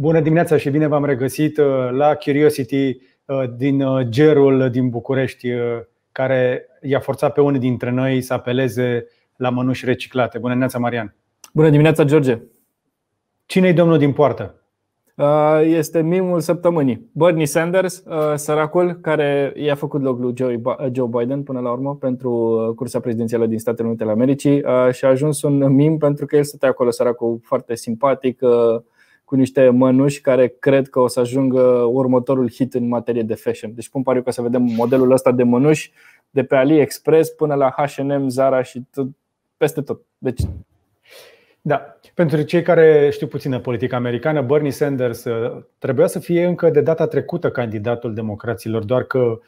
Bună dimineața și bine v-am regăsit uh, la Curiosity uh, din uh, gerul din București, care i-a forțat pe unii dintre noi să apeleze la mănuși reciclate. Bună dimineața, Marian! Bună dimineața, George! Cine-i domnul din poartă? Este mimul săptămânii. Bernie Sanders, săracul, care i-a făcut loc lui Joe Biden până la urmă pentru cursa prezidențială din Statele Unite ale Americii și a ajuns un mim pentru că el stătea acolo, săracul, foarte simpatic, cu niște mănuși care cred că o să ajungă următorul hit în materie de fashion. Deci pun pariu că să vedem modelul ăsta de mănuși de pe AliExpress până la H&M, Zara și tot, peste tot. Deci da. Pentru cei care știu puțină politică americană, Bernie Sanders uh, trebuia să fie încă de data trecută candidatul democraților, doar că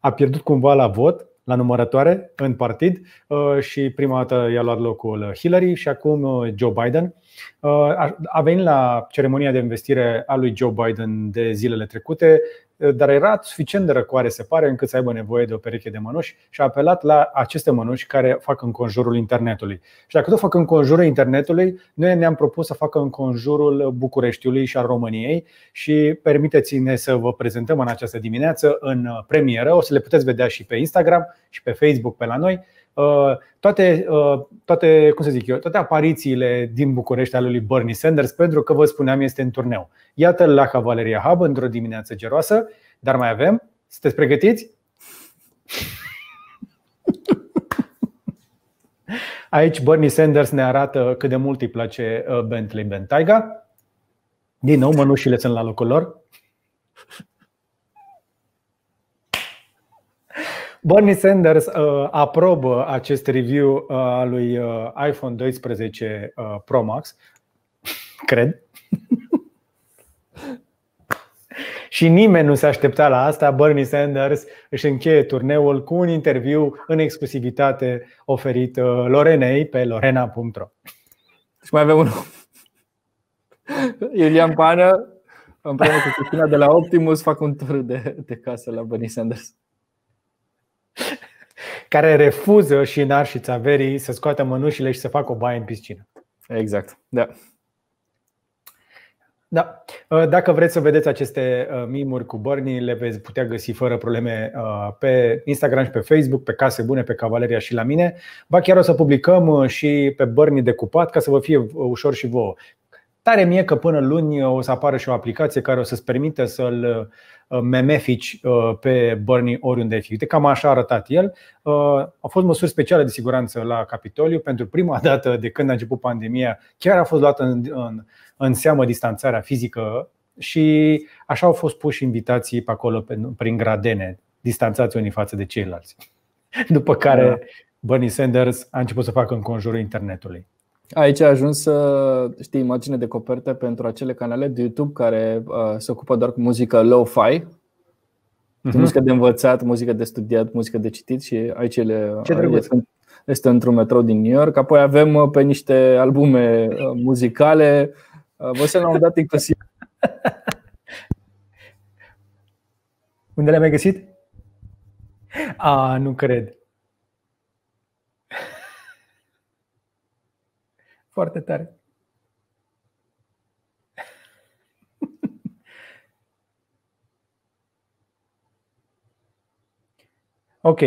a pierdut cumva la vot la numărătoare în partid uh, și prima dată i-a luat locul uh, Hillary și acum uh, Joe Biden. A venit la ceremonia de investire a lui Joe Biden de zilele trecute dar era suficient de răcoare, se pare, încât să aibă nevoie de o pereche de mănuși și a apelat la aceste mănuși care fac înconjurul internetului. Și dacă tot fac înconjurul internetului, noi ne-am propus să facă înconjurul Bucureștiului și al României și permiteți-ne să vă prezentăm în această dimineață în premieră. O să le puteți vedea și pe Instagram și pe Facebook pe la noi Uh, toate, uh, toate, cum să zic eu, toate aparițiile din București ale lui Bernie Sanders, pentru că, vă spuneam, este în turneu. Iată-l la Cavaleria Hub într-o dimineață geroasă, dar mai avem. Sunteți pregătiți? Aici Bernie Sanders ne arată cât de mult îi place uh, Bentley Bentayga. Din nou, mănușile sunt la locul lor. Bernie Sanders uh, aprobă acest review uh, al lui uh, iPhone 12 uh, Pro Max, cred. Și nimeni nu se aștepta la asta. Bernie Sanders își încheie turneul cu un interviu în exclusivitate oferit uh, Lorenei pe lorena.ro. Și mai avem unul. Ilian Pană, împreună cu Cristina de la Optimus, fac un tur de, de casă la Bernie Sanders care refuză și în și Țaverii să scoată mănușile și să facă o baie în piscină. Exact, da. Da. Uh, dacă vreți să vedeți aceste uh, mimuri cu Bernie, le veți putea găsi fără probleme uh, pe Instagram și pe Facebook, pe Case Bune, pe Cavaleria și la mine. Ba chiar o să publicăm și pe Bernie decupat ca să vă fie ușor și vouă. Tare mie că până luni o să apară și o aplicație care o să-ți permite să-l Uh, memefici uh, pe Bernie oriunde ai fi. Uite, cam așa a arătat el. Uh, au fost măsuri speciale de siguranță la Capitoliu. Pentru prima dată de când a început pandemia, chiar a fost luată în, în, în seamă distanțarea fizică și așa au fost puși invitații pe acolo prin gradene, distanțați unii față de ceilalți. După care da. Bernie Sanders a început să facă înconjurul internetului. Aici a ajuns să știi imagine de copertă pentru acele canale de YouTube care uh, se ocupă doar cu muzică low-fi, uh-huh. muzică de învățat, muzică de studiat, muzică de citit și aici ele Ce trebuie este, este într-un metrou din New York. Apoi avem uh, pe niște albume uh, muzicale. Uh, vă să la un dat inclusiv. Unde le-am găsit? A, nu cred. Foarte tare. ok.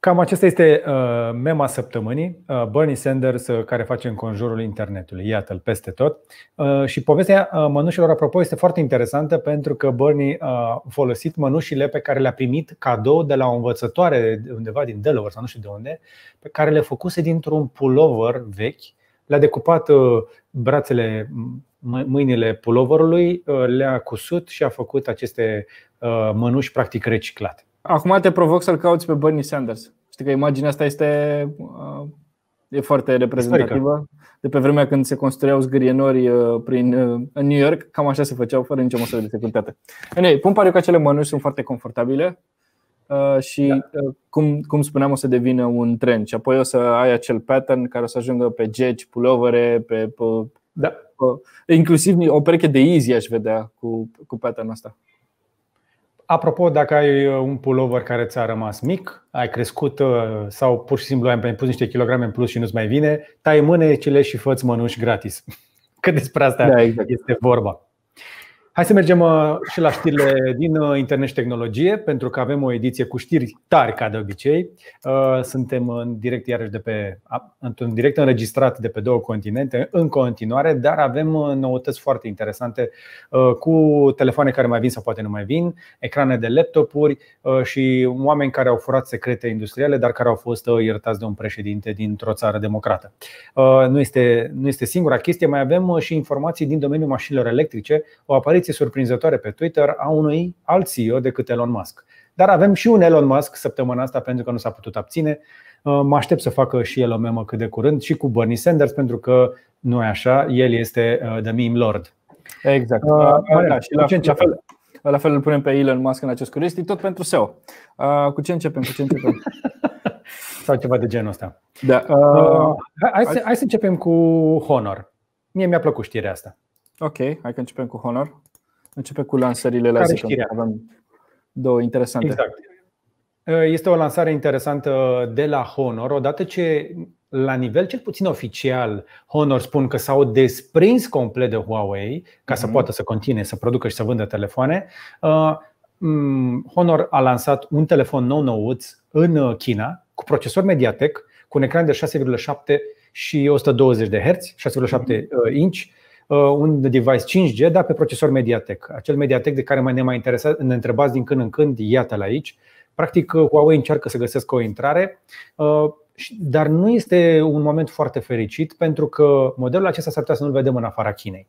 Cam acesta este uh, mema săptămânii, uh, Bernie Sanders uh, care face înconjurul internetului, iată-l peste tot. Uh, și povestea uh, mănușilor, apropo, este foarte interesantă pentru că Bernie uh, a folosit mănușile pe care le-a primit cadou de la o învățătoare undeva din Delaware sau nu știu de unde, pe care le făcuse dintr-un pulover vechi le-a decupat uh, brațele, mâinile puloverului, uh, le-a cusut și a făcut aceste uh, mănuși practic reciclate. Acum te provoc să-l cauți pe Bernie Sanders. Știi că imaginea asta este e foarte reprezentativă. De pe vremea când se construiau zgârienori prin, în New York, cam așa se făceau, fără nicio măsură de securitate. Anyway, pun pariu că acele mănuși sunt foarte confortabile Uh, și da. Uh, cum, cum spuneam o să devină un trend și apoi o să ai acel pattern care o să ajungă pe geci, pulovere, pe, pe, da. pe inclusiv o pereche de easy aș vedea cu, cu pattern asta. Apropo, dacă ai uh, un pulover care ți-a rămas mic, ai crescut sau pur și simplu ai pus niște kilograme în plus și nu-ți mai vine, tai mânecile și făți mănuși gratis. Că despre asta da, exact. este vorba. Hai să mergem uh, și la știrile din uh, internet și tehnologie, pentru că avem o ediție cu știri tari, ca de obicei. Uh, suntem în direct iarăși de pe, într-un direct înregistrat de pe două continente în continuare, dar avem noutăți foarte interesante cu telefoane care mai vin sau poate nu mai vin, ecrane de laptopuri și oameni care au furat secrete industriale, dar care au fost iertați de un președinte dintr-o țară democrată. Nu este, nu este singura chestie, mai avem și informații din domeniul mașinilor electrice, o apariție apariție surprinzătoare pe Twitter a unui alt CEO decât Elon Musk. Dar avem și un Elon Musk săptămâna asta pentru că nu s-a putut abține. Uh, mă aștept să facă și el o memă cât de curând și cu Bernie Sanders pentru că nu e așa, el este uh, The Meme Lord. Exact. Uh, da, da și la, la, fel, la fel îl punem pe Elon Musk în acest curist, tot pentru SEO. Uh, cu ce începem? Cu ce începem? Sau ceva de genul ăsta. Da. Uh, uh hai, să, hai să începem cu Honor. Mie mi-a plăcut știrea asta. Ok, hai că începem cu Honor. Începe cu lansările la zi, avem două interesante. Exact. Este o lansare interesantă de la Honor, odată ce la nivel cel puțin oficial, Honor spun că s-au desprins complet de Huawei ca să mm-hmm. poată să continue să producă și să vândă telefoane. Uh, Honor a lansat un telefon nou nouț în China cu procesor Mediatek, cu un ecran de 6,7 și 120 de Hz, 6,7 mhm. uh, inch, Uh, un device 5G, dar pe procesor Mediatek. Acel Mediatek de care mai ne mai interesa, ne întrebați din când în când, iată-l aici. Practic, uh, Huawei încearcă să găsească o intrare, uh, dar nu este un moment foarte fericit pentru că modelul acesta s-ar putea să nu-l vedem în afara Chinei.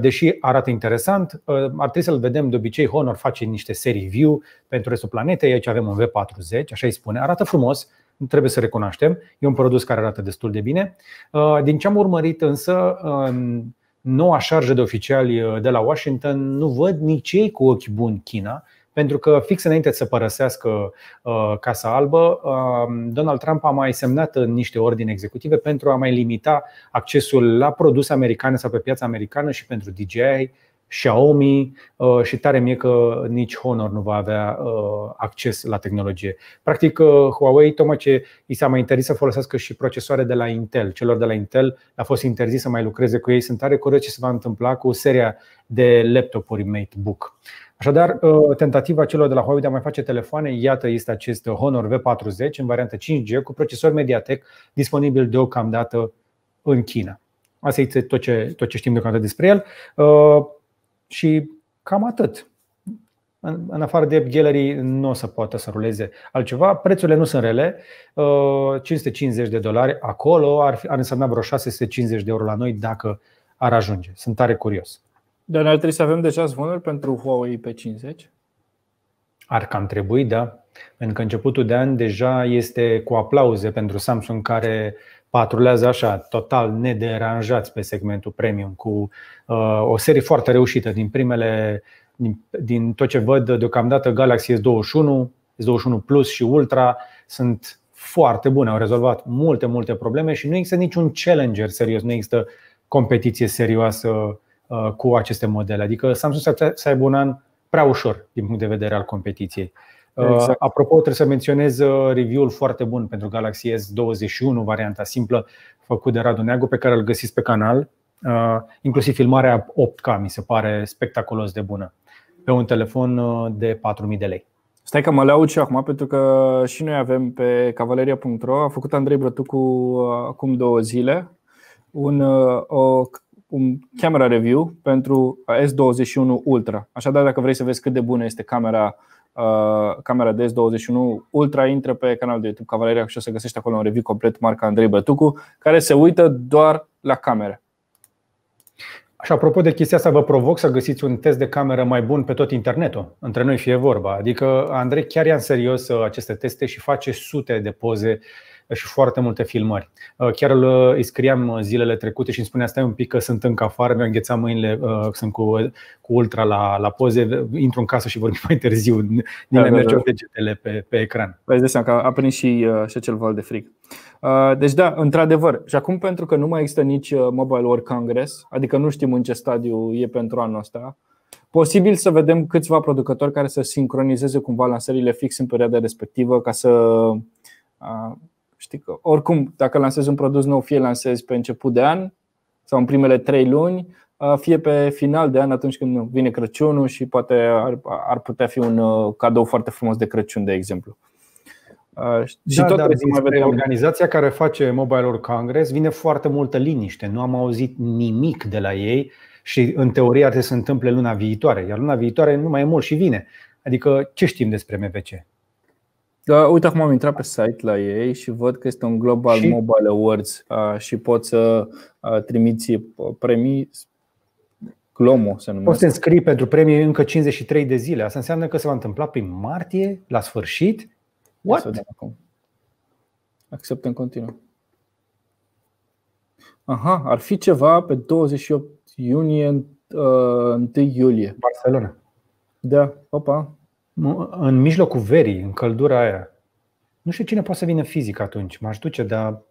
Deși arată interesant, ar trebui să-l vedem de obicei. Honor face niște serii view pentru restul planetei. Aici avem un V40, așa îi spune. Arată frumos, trebuie să recunoaștem. E un produs care arată destul de bine. Din ce am urmărit însă, noua șarjă de oficiali uh, de la Washington nu văd nici ei cu ochi buni China, pentru că fix înainte să părăsească uh, Casa Albă, uh, Donald Trump a mai semnat uh, niște ordine executive pentru a mai limita accesul la produse americane sau pe piața americană și pentru DJI Xiaomi uh, și tare mie că nici Honor nu va avea uh, acces la tehnologie. Practic, uh, Huawei, tocmai ce i s-a mai interzis să folosească și procesoare de la Intel. Celor de la Intel a fost interzis să mai lucreze cu ei. Sunt tare curios ce se va întâmpla cu seria de laptopuri MateBook. Așadar, tentativa celor de la Huawei de a mai face telefoane, iată, este acest Honor V40 în variantă 5G cu procesor Mediatek disponibil deocamdată în China. Asta este tot ce, tot ce știm deocamdată despre el. Și cam atât. În, în afară de gallery nu o să poată să ruleze altceva. Prețurile nu sunt rele. 550 uh, de dolari acolo ar, fi, ar însemna vreo 650 de euro la noi dacă ar ajunge. Sunt tare curios. Dar noi trebuie să avem deja zvonuri pentru Huawei pe 50? Ar cam trebui, da. Pentru că începutul de an deja este cu aplauze pentru Samsung care patrulează așa, total nederanjați pe segmentul premium, cu uh, o serie foarte reușită din primele, din, din tot ce văd deocamdată, Galaxy S21, S21 Plus și Ultra sunt foarte bune, au rezolvat multe, multe probleme și nu există niciun challenger serios, nu există competiție serioasă uh, cu aceste modele. Adică Samsung să aibă un an prea ușor din punct de vedere al competiției. Exact. Uh, apropo, trebuie să menționez uh, review-ul foarte bun pentru Galaxy S21, varianta simplă, făcut de Radu Neagu, pe care îl găsiți pe canal. Uh, inclusiv filmarea 8K mi se pare spectaculos de bună pe un telefon de 4.000 de lei. Stai că mă laud și acum, pentru că și noi avem pe cavaleria.ro, a făcut Andrei Brătucu acum două zile, un, o un camera review pentru S21 Ultra. Așadar, dacă vrei să vezi cât de bună este camera Uh, camera DS21 Ultra, intră pe canalul de YouTube Cavaleria și o să găsești acolo un review complet marca Andrei Bătucu, care se uită doar la camere. Și apropo de chestia asta, vă provoc să găsiți un test de cameră mai bun pe tot internetul. Între noi fie vorba. Adică Andrei chiar ia în serios uh, aceste teste și face sute de poze uh, și foarte multe filmări. Uh, chiar îl uh, scriam uh, zilele trecute și îmi spunea stai un pic că sunt încă afară, mi-am înghețat mâinile, sunt cu, cu ultra la, la poze, intru în casă și vorbim mai târziu, nu da, da, da. degetele pe, pe ecran. Vă păi de seama că a prins și, și acel val de frig. Deci da, într-adevăr. Și acum pentru că nu mai există nici Mobile World Congress, adică nu știm în ce stadiu e pentru anul ăsta, Posibil să vedem câțiva producători care să sincronizeze cumva lansările fix în perioada respectivă ca să știi că oricum, dacă lansezi un produs nou, fie lansezi pe început de an sau în primele trei luni, uh, fie pe final de an, atunci când vine Crăciunul și poate ar, ar putea fi un uh, cadou foarte frumos de Crăciun, de exemplu. Uh, și da, tot dar despre organizația care face Mobile World Congress vine foarte multă liniște. Nu am auzit nimic de la ei și în teorie ar trebui să se întâmple luna viitoare, iar luna viitoare nu mai e mult și vine. Adică ce știm despre MVC? Da, uite acum am intrat pe site la ei și văd că este un Global și? Mobile Awards a, și poți să a, trimiți premii Glomo se numește. Poți să înscrii pentru premii încă 53 de zile. Asta înseamnă că se va întâmpla prin martie, la sfârșit. What? Accept în continuu. Aha, ar fi ceva pe 28 iunie, 1 iulie. Barcelona. Da, opa, în mijlocul verii, în căldura aia. Nu știu cine poate să vină fizic atunci, m-aș duce, dar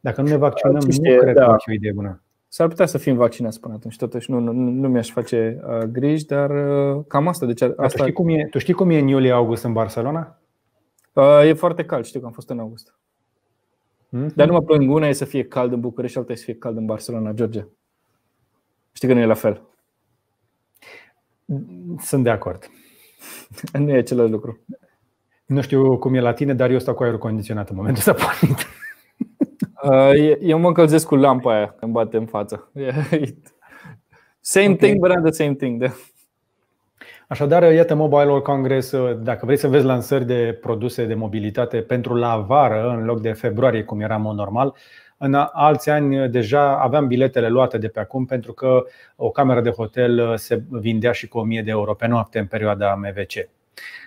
dacă nu ne vaccinăm, nu cred da. că e o idee bună. S-ar putea să fim vaccinați până atunci, totuși nu, nu, nu mi-aș face uh, griji, dar uh, cam asta. Deci, asta... Tu, știi cum e, tu știi cum e în iulie-august în Barcelona? Uh, e foarte cald, știu că am fost în august. Mm-hmm. Dar nu mă plâng, una e să fie cald în București, alta e să fie cald în Barcelona, George. Știi că nu e la fel. Sunt de acord. nu e același lucru. Nu știu cum e la tine, dar eu stau cu aerul condiționat în momentul ăsta pornit. Uh, eu mă încălzesc cu lampa aia când bate în față. Same okay. thing, but not the same thing. Da. Așadar, iată Mobile World Congress, uh, dacă vrei să vezi lansări de produse de mobilitate pentru la vară, în loc de februarie, cum era mod normal, în alți ani uh, deja aveam biletele luate de pe acum pentru că o cameră de hotel uh, se vindea și cu 1000 de euro pe noapte în perioada MVC.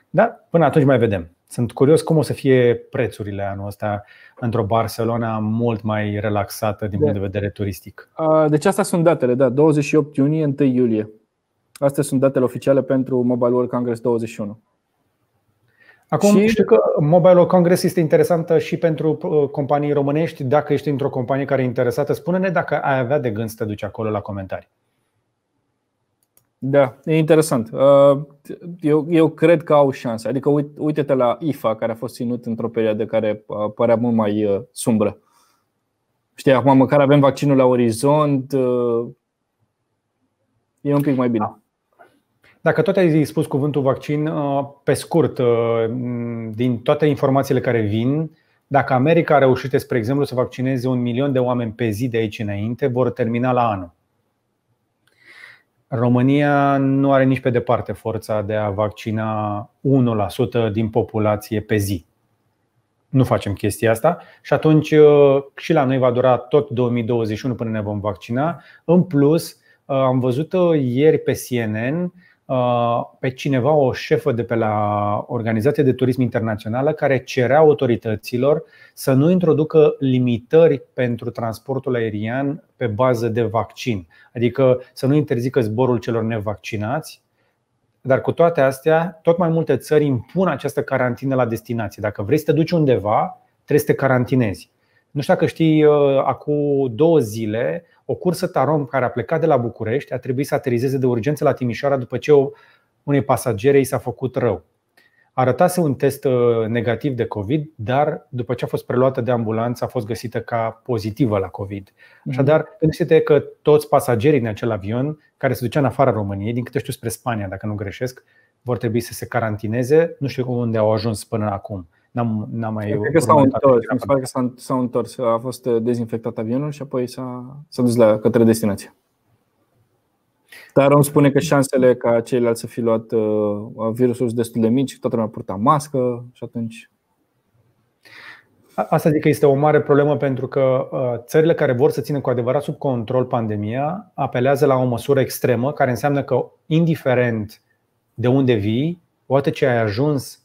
Dar până atunci mai vedem. Sunt curios cum o să fie prețurile anul ăsta într-o Barcelona mult mai relaxată din punct de vedere turistic. Deci astea sunt datele, da, 28 iunie, 1 iulie. Astea sunt datele oficiale pentru Mobile World Congress 21. Acum și... știu că Mobile Congress este interesantă și pentru uh, companii românești. Dacă ești într-o companie care e interesată, spune-ne dacă ai avea de gând să te duci acolo la comentarii. Da, e interesant. Uh, eu, eu cred că au șanse. Adică uite-te la IFA, care a fost ținut într-o perioadă care uh, părea mult mai sumbră. Știi, acum măcar avem vaccinul la orizont, e un pic mai bine. Da. Dacă tot ai spus cuvântul vaccin, uh, pe scurt, uh, din toate informațiile care vin, dacă America a reușit, spre exemplu, să vaccineze un milion de oameni pe zi de aici înainte, vor termina la anul. România nu are nici pe departe forța de a vaccina 1% din populație pe zi. Nu facem chestia asta și atunci uh, și la noi va dura tot 2021 până ne vom vaccina. În plus, am văzut ieri pe CNN Uh, pe cineva, o șefă de pe la Organizația de Turism Internațională, care cerea autorităților să nu introducă limitări pentru transportul aerian pe bază de vaccin, adică să nu interzică zborul celor nevaccinați. Dar cu toate astea, tot mai multe țări impun această carantină la destinație. Dacă vrei să te duci undeva, trebuie să te carantinezi. Nu știu dacă știi, uh, acum două zile, o cursă tarom care a plecat de la București a trebuit să aterizeze de urgență la Timișoara după ce unei pasagere i s-a făcut rău. Arătase un test uh, negativ de COVID, dar după ce a fost preluată de ambulanță a fost găsită ca pozitivă la COVID. Mhm. Așadar, gândește-te că toți pasagerii din acel avion care se ducea în afara României, din câte știu spre Spania, dacă nu greșesc, vor trebui să se carantineze. Nu știu unde au ajuns până acum. N-am, n-am mai Cred că s-au întors, mi se pare că s-a, s-a întors. A fost uh, dezinfectat avionul și apoi s-a, s-a dus la către destinație. Dar îmi spune că șansele ca ceilalți să fi luat uh, virusul sunt destul de mici, toată lumea purta mască și atunci. Asta zic că este o mare problemă pentru că uh, țările care vor să țină cu adevărat sub control pandemia apelează la o măsură extremă care înseamnă că indiferent de unde vii, odată ce ai ajuns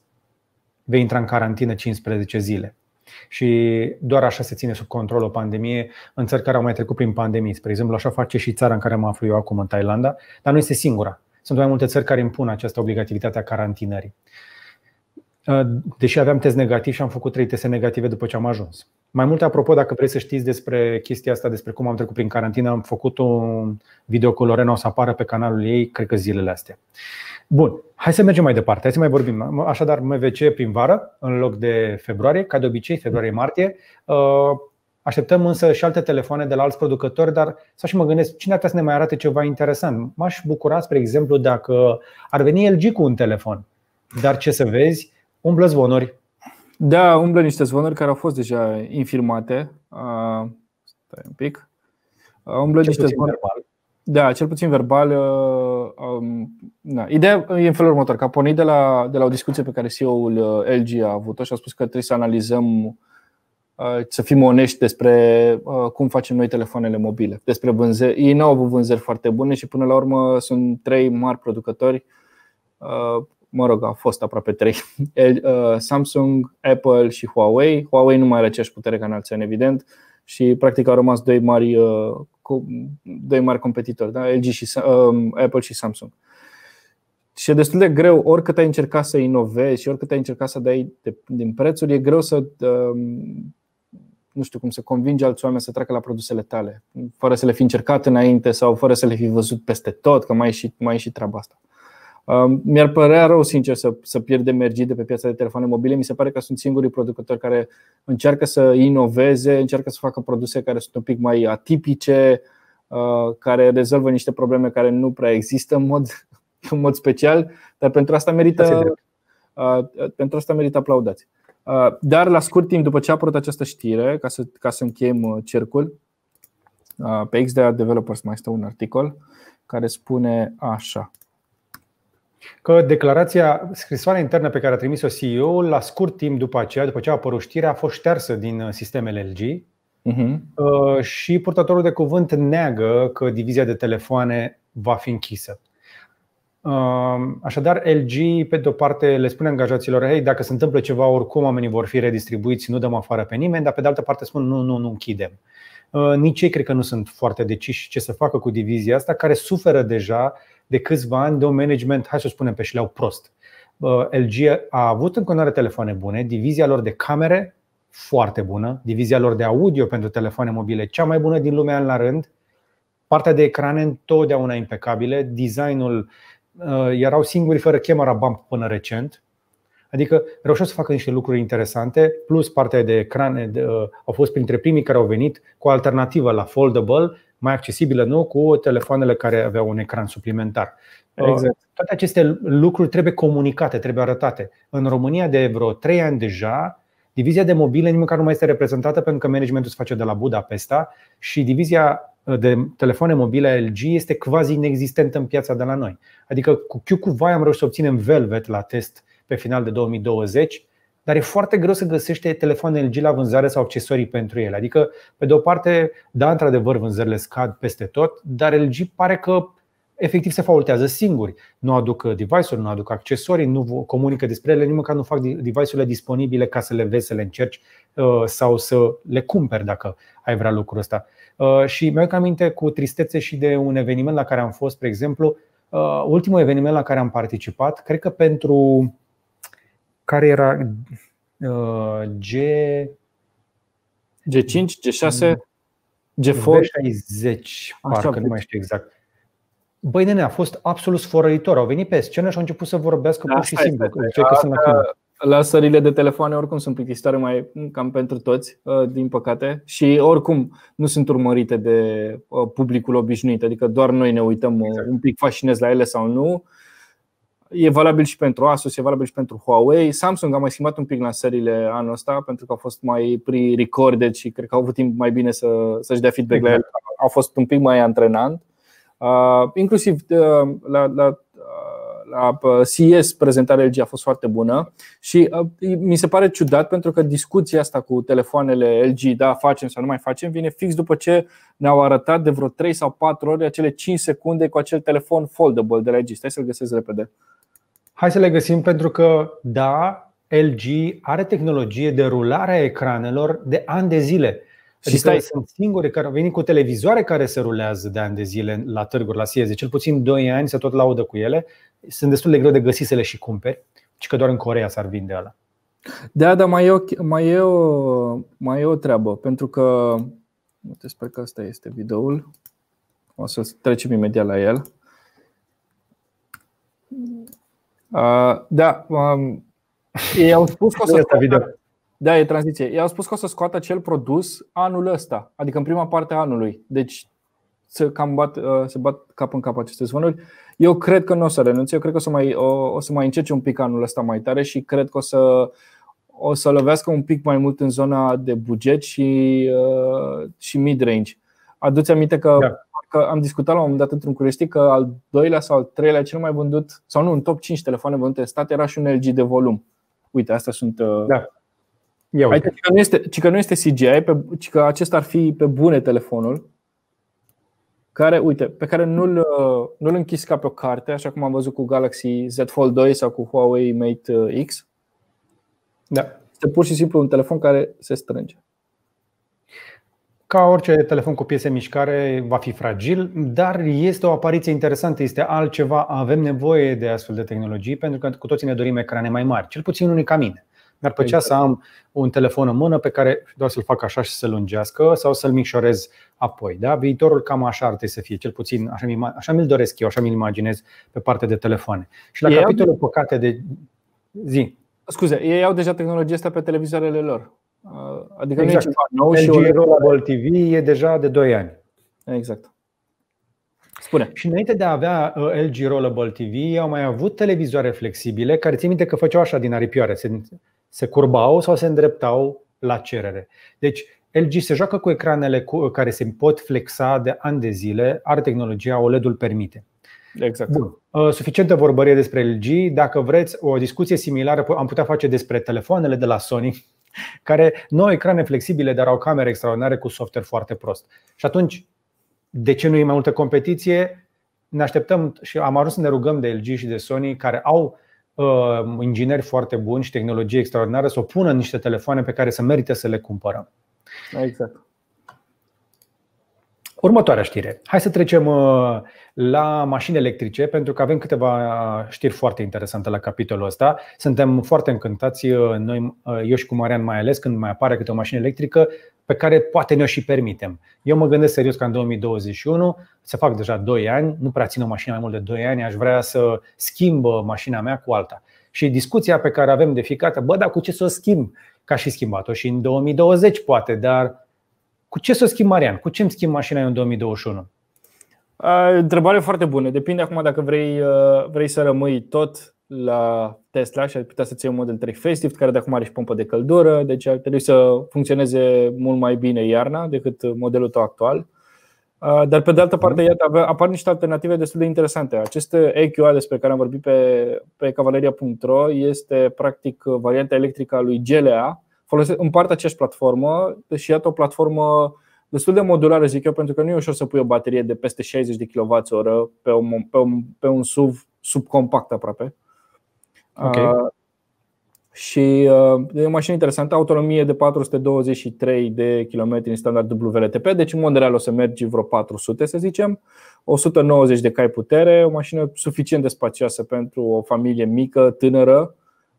vei intra în carantină 15 zile. Și doar așa se ține sub control o pandemie în țări care au mai trecut prin pandemii. Spre exemplu, așa face și țara în care mă aflu eu acum, în Thailanda, dar nu este singura. Sunt mai multe țări care impun această obligativitate a carantinării. Uh, deși aveam test negativ și am făcut trei teste negative după ce am ajuns. Mai multe, apropo, dacă vreți să știți despre chestia asta, despre cum am trecut prin carantină, am făcut un video cu Lorena, o să apară pe canalul ei, cred că zilele astea. Bun, hai să mergem mai departe, hai să mai vorbim. Așadar, MVC prin vară, în loc de februarie, ca de obicei, februarie-martie. Uh, așteptăm însă și alte telefoane de la alți producători, dar să și mă gândesc cine ar putea să ne mai arate ceva interesant. M-aș bucura, spre exemplu, dacă ar veni LG cu un telefon. Dar ce să vezi, umblă zvonuri. Da, umblă niște zvonuri care au fost deja infirmate. Uh, stai un pic. Uh, umblă ce niște zvonuri. Verbal. Da, cel puțin verbal. Uh, um, da. Ideea e în felul următor, că a pornit de la, de la o discuție pe care CEO-ul uh, LG a avut-o și a spus că trebuie să analizăm, uh, să fim onești despre uh, cum facem noi telefoanele mobile, despre vânzări. Ei nu au avut vânzări foarte bune și până la urmă sunt trei mari producători, uh, mă rog, au fost aproape trei, uh, Samsung, Apple și Huawei. Huawei nu mai are aceeași putere ca în alții evident. Uh, și practic au rămas doi mari, uh, doi mari competitori, da? LG și, um, Apple și Samsung. Și e destul de greu, oricât ai încercat să inovezi și oricât ai încercat să dai de, din prețuri, e greu să, um, nu știu cum, să convingi alți oameni să treacă la produsele tale, fără să le fi încercat înainte sau fără să le fi văzut peste tot, că mai e și, mai e și treaba asta. Um, mi-ar părea rău, sincer, să, să pierdem energie de pe piața de telefoane mobile. Mi se pare că sunt singurii producători care încearcă să inoveze, încearcă să facă produse care sunt un pic mai atipice, uh, care rezolvă niște probleme care nu prea există în mod, în mod special, dar pentru asta merită, uh, pentru asta merită aplaudați. Uh, dar la scurt timp, după ce a apărut această știre, ca să, ca să încheiem cercul, pe XDA Developers mai este un articol care spune așa că declarația, scrisoarea internă pe care a trimis-o CEO-ul, la scurt timp după aceea, după ce a apărut știrea, a fost ștersă din uh, sistemele LG mhm. uh-huh. și purtătorul de cuvânt neagă că divizia de telefoane va fi închisă. Uh, așadar, LG, pe de-o parte, le spune angajaților, hei, dacă se întâmplă ceva, oricum oamenii vor fi redistribuiți, nu dăm afară pe nimeni, dar pe de altă parte spun, nu, nu, nu închidem. Uh, nici ei cred că nu sunt foarte deciși ce să facă cu divizia asta, care suferă deja de câțiva ani de un management, hai să spunem pe șleau, prost. LG a avut în continuare telefoane bune, divizia lor de camere foarte bună, divizia lor de audio pentru telefoane mobile cea mai bună din lumea la rând, partea de ecrane întotdeauna impecabile, designul ă, erau singuri fără camera bump până recent, Adică reușeau să facă niște lucruri interesante, plus partea de ecrane de, uh, au fost printre primii care au venit cu o alternativă la foldable, mai accesibilă, nu cu telefoanele care aveau un ecran suplimentar. Exact. Uh, toate aceste lucruri trebuie comunicate, trebuie arătate. În România de vreo 3 ani deja, divizia de mobile nici măcar nu mai este reprezentată pentru că managementul se face de la Budapesta și divizia uh, de telefoane mobile LG este quasi inexistentă în piața de la noi. Adică cu Q cu am reușit să obținem Velvet la test pe final de 2020 dar e foarte greu să găsește telefoane LG la vânzare sau accesorii pentru ele. Adică, pe de o parte, da, într-adevăr, vânzările scad peste tot, dar LG pare că efectiv se faultează singuri. Nu aduc uh, device-uri, nu aduc accesorii, nu comunică despre ele, nimic, ca nu fac device-urile disponibile ca să le vezi, să le încerci uh, sau să le cumperi dacă ai vrea lucrul ăsta. Uh, și mi am aminte cu tristețe și de un eveniment la care am fost, spre exemplu, ultimul eveniment la care am participat, cred că pentru care era uh, G G5, G6, G4 60 parcă nu mai știu exact. Băi, nene, a fost absolut sfărăitor. Au venit pe scenă și au început să vorbească da, pur și simplu. Este, că sunt la, la de telefoane oricum sunt plictisitoare mai cam pentru toți, uh, din păcate, și oricum nu sunt urmărite de uh, publicul obișnuit, adică doar noi ne uităm exact. un pic fascinez la ele sau nu. E valabil și pentru Asus, e valabil și pentru Huawei. Samsung a mai schimbat un pic lansările anul ăsta pentru că au fost mai pre-recorded și cred că au avut timp mai bine să, să-și dea feedback la exact. Au fost un pic mai antrenant. Uh, inclusiv uh, la, la, la CES prezentarea LG a fost foarte bună și uh, mi se pare ciudat pentru că discuția asta cu telefoanele LG, da, facem sau nu mai facem, vine fix după ce ne-au arătat de vreo 3 sau 4 ori acele 5 secunde cu acel telefon foldable de la LG. Stai să-l găsesc repede. Uh, Hai să le găsim pentru că, da, LG are tehnologie de rulare a ecranelor de ani de zile. Și adică stai. sunt singuri care au venit cu televizoare care se rulează de ani de zile la târguri, la sieze, cel puțin 2 ani se tot laudă cu ele. Sunt destul de greu de găsit să le și cumperi, ci că doar în Corea s-ar vinde ala. Da, dar mai e, o, mai, e o, mai e o treabă, pentru că uite, sper că asta este videoul. O să trecem imediat la el. da, um, ei au spus că o să scoată, video. Da, e tranziție. Ei au spus că o să scoată acel produs anul ăsta, adică în prima parte a anului. Deci se cam bat, uh, se bat cap în cap aceste zvonuri. Eu cred că nu o să renunț, eu cred că o să mai, o, o să mai încerce un pic anul ăsta mai tare și cred că o să, o să lovească un pic mai mult în zona de buget și, uh, și mid-range. Aduți aminte că da că am discutat la un moment dat într-un curiești că al doilea sau al treilea cel mai vândut, sau nu, în top 5 telefoane vândute în stat era și un LG de volum. Uite, astea sunt. Uh, da. Ia uite. Adică, că nu este, ci că nu este CGI, pe, ci că acesta ar fi pe bune telefonul, care, uite, pe care nu-l, uh, nu-l ca pe o carte, așa cum am văzut cu Galaxy Z Fold 2 sau cu Huawei Mate uh, X. Da. Este pur și simplu un telefon care se strânge. Ca orice telefon cu piese mișcare va fi fragil, dar este o apariție interesantă, este altceva. Avem nevoie de astfel de tehnologii pentru că cu toții ne dorim ecrane mai mari, cel puțin unii ca mine. Mi-ar plăcea să exact. am un telefon în mână pe care doar să-l fac așa și să-l lungească sau să-l micșorez apoi. Da? Viitorul cam așa ar trebui să fie, cel puțin așa mi-l, așa mi doresc eu, așa mi-l imaginez pe partea de telefoane. Și la ei capitolul au... păcate de zi. Scuze, ei au deja tehnologia asta pe televizoarele lor. Adică exact. nu e exact. ceva nou LG și o Rollable TV e deja de 2 ani. Exact. Spune. Și înainte de a avea uh, LG Rollable TV, au mai avut televizoare flexibile care țin minte că făceau așa din aripioare, se, se curbau sau se îndreptau la cerere. Deci LG se joacă cu ecranele cu, care se pot flexa de ani de zile, are tehnologia, OLED-ul permite. Exact. Bun. Uh, suficientă vorbărie despre LG. Dacă vreți o discuție similară, am putea face despre telefoanele de la Sony care nu au ecrane flexibile, dar au camere extraordinare cu software foarte prost. Și atunci, de ce nu e mai multă competiție? Ne așteptăm și am ajuns să ne rugăm de LG și de Sony, care au uh, ingineri foarte buni și tehnologie extraordinară, să o pună în niște telefoane pe care să merită să le cumpărăm. Exact. Următoarea știre. Hai să trecem uh, la mașini electrice, pentru că avem câteva știri foarte interesante la capitolul ăsta. Suntem foarte încântați, uh, noi, eu uh, și cu Marian mai ales, când mai apare câte o mașină electrică pe care poate ne-o și permitem. Eu mă gândesc serios că în 2021, se fac deja 2 ani, nu prea țin o mașină mai mult de 2 ani, aș vrea să schimb mașina mea cu alta. Și discuția pe care avem de fiecare bă, dar cu ce să o schimb? Ca și schimbat-o și în 2020 poate, dar cu ce să schimb Marian? Cu ce îmi schimb mașina în 2021? A, întrebare foarte bună. Depinde acum dacă vrei, uh, vrei să rămâi tot la Tesla și ar putea să-ți iei un Model 3 festiv, care de acum are și pompă de căldură, deci ar trebui să funcționeze mult mai bine iarna decât modelul tău actual. Dar pe de altă parte, mhm. iată, apar niște alternative destul de interesante. Aceste EQA despre care am vorbit pe, pe cavaleria.ro este practic varianta electrică a lui GLA, folosesc, împart aceeași platformă, deși iată o platformă destul de modulară, zic eu, pentru că nu e ușor să pui o baterie de peste 60 de kWh pe un, pe un, pe un SUV subcompact aproape. Okay. Uh, și uh, e o mașină interesantă, autonomie de 423 de km în standard WLTP, deci în mod real o să mergi vreo 400 să zicem 190 de cai putere, o mașină suficient de spațioasă pentru o familie mică, tânără,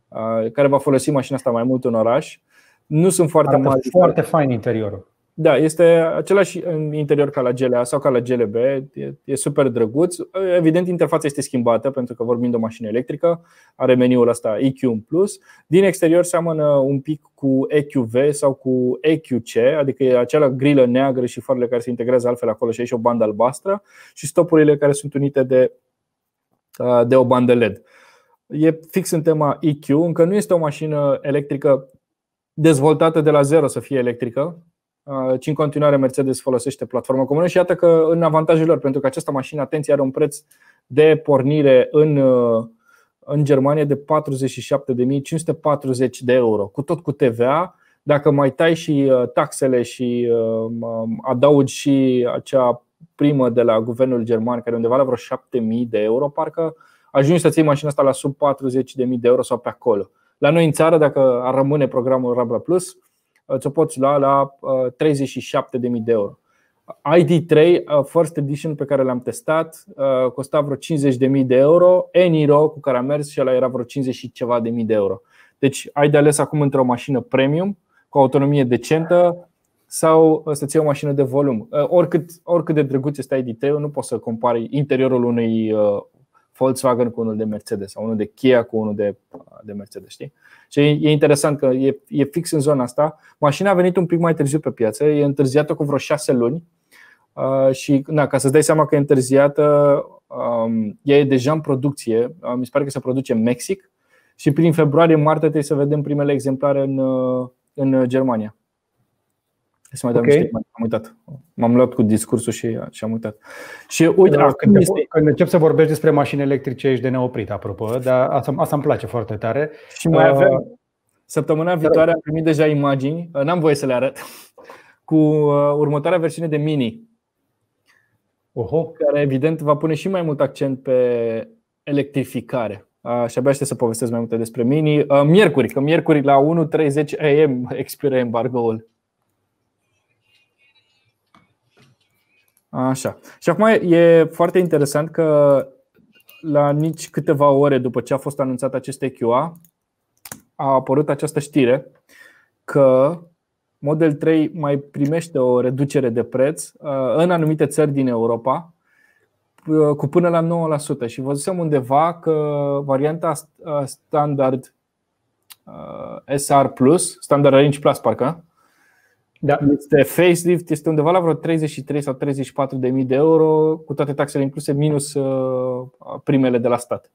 uh, care va folosi mașina asta mai mult în oraș nu sunt foarte Arată mari. Foarte fain interiorul. Da, este același interior ca la GLA sau ca la GLB, e, e super drăguț. Evident, interfața este schimbată pentru că vorbim de o mașină electrică, are meniul ăsta EQ+. Plus. Din exterior seamănă un pic cu EQV sau cu EQC, adică e acea grilă neagră și farurile care se integrează altfel acolo și aici o bandă albastră și stopurile care sunt unite de, de o bandă LED. E fix în tema EQ, încă nu este o mașină electrică dezvoltată de la zero să fie electrică, uh, ci în continuare Mercedes folosește platforma comună și iată că în avantajul lor, pentru că această mașină, atenție, are un preț de pornire în, uh, în Germania de 47.540 de euro, cu tot cu TVA. Dacă mai tai și uh, taxele și um, adaugi și acea primă de la guvernul german, care undeva la vreo 7.000 de euro, parcă ajungi să ții mașina asta la sub 40.000 de euro sau pe acolo. La noi în țară, dacă ar rămâne programul Rabla Plus, uh, ți-o poți lua la 37.000 uh, de euro. ID3, uh, First Edition pe care l-am testat, costa vreo 50.000 de euro, Eniro cu care am mers și ăla era vreo 50 și ceva de mii de euro. Deci ai de ales acum între o mașină premium, cu autonomie decentă, sau să-ți iei o mașină de volum. Oricât, oricât de drăguț este ID3, nu poți să compari interiorul unui Volkswagen cu unul de Mercedes sau unul de Kia cu unul de, de Mercedes, știi? Și e interesant că e, e fix în zona asta. Mașina a venit un pic mai târziu pe piață, e întârziată cu vreo șase luni uh, și na, ca să-ți dai seama că e întârziată, um, ea e deja în producție, uh, mi se pare că se produce în Mexic și prin februarie-martie trebuie să vedem primele exemplare în, uh, în Germania. Să mai dau okay. niște, am uitat. M-am luat cu discursul și, și am uitat. Și uite, da, când, este... când încep să vorbești despre mașini electrice, ești de neoprit, apropo, dar asta, asta îmi place foarte tare. Și mai uh, avem, săptămâna viitoare am primit deja imagini, uh, n-am voie să le arăt, cu uh, următoarea versiune de Mini, Oho. care evident va pune și mai mult accent pe electrificare. Și abia aștept să povestesc mai multe despre Mini. Miercuri, că miercuri la 1.30 am expiră embargoul. Așa. Și acum e foarte interesant că la nici câteva ore după ce a fost anunțat acest EQA, a apărut această știre că Model 3 mai primește o reducere de preț uh, în anumite țări din Europa uh, cu până la 9% și văzusem undeva că varianta uh, standard SR Plus, Standard Range Plus parcă, da. Este facelift, este undeva la vreo 33 sau 34 de mii de euro, cu toate taxele incluse, minus uh, primele de la stat.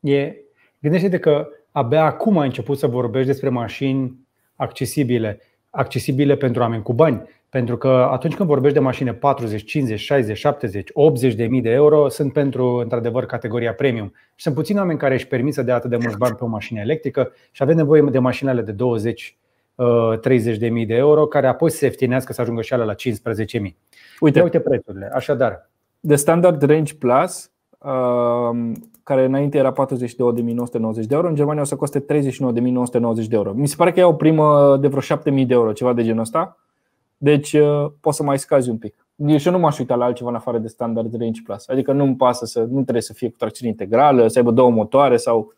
E, gândește-te că abia acum ai început să vorbești despre mașini accesibile, accesibile pentru oameni cu bani. Pentru că atunci când vorbești de mașini 40, 50, 60, 70, 80 de mii de euro sunt pentru, într-adevăr, categoria premium. sunt puțini oameni care își permit să dea atât de mulți bani pe o mașină electrică și avem nevoie de mașinile de 20, 30.000 uh, de euro, care apoi se ieftinească să ajungă și alea la 15.000. Uite, uite prețurile. Așadar, de Standard Range Plus, uh, care înainte era 42.990 de euro, în Germania o să coste 39.990 de euro. Mi se pare că e o primă de vreo 7.000 de euro, ceva de genul ăsta. Deci uh, poți să mai scazi un pic. și deci, eu nu m-aș uita la altceva în afară de Standard Range Plus. Adică nu-mi pasă să nu trebuie să fie cu tracțiune integrală, să aibă două motoare sau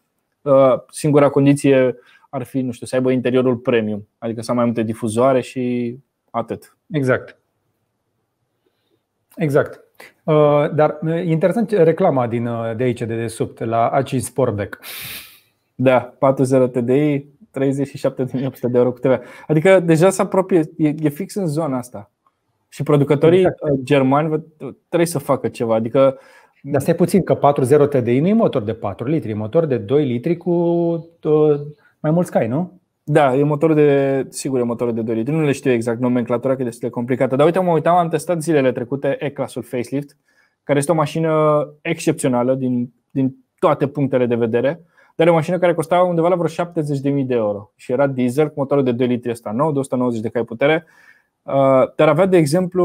singura condiție ar fi, nu știu, să aibă interiorul premium, adică să am mai multe difuzoare și atât. Exact. Exact. Uh, dar uh, interesant reclama din, uh, de aici, de desubt, la AC Sportback. Da, 40 TDI, 37.800 de euro cu TV. Adică deja se apropie, e, e fix în zona asta. Și producătorii exact. germani trebuie să facă ceva. Adică dar stai puțin că 40 TDI nu e motor de 4 litri, e motor de 2 litri cu mai mulți cai, nu? Da, e motorul de, sigur, e motorul de 2 litri. Nu le știu exact nomenclatura, că e destul de complicată. Dar uite, mă uitam, am testat zilele trecute e clasul Facelift, care este o mașină excepțională din, din toate punctele de vedere, dar e o mașină care costa undeva la vreo 70.000 de euro și era diesel cu motorul de 2 litri ăsta nou, 290 de cai putere, uh, dar avea, de exemplu,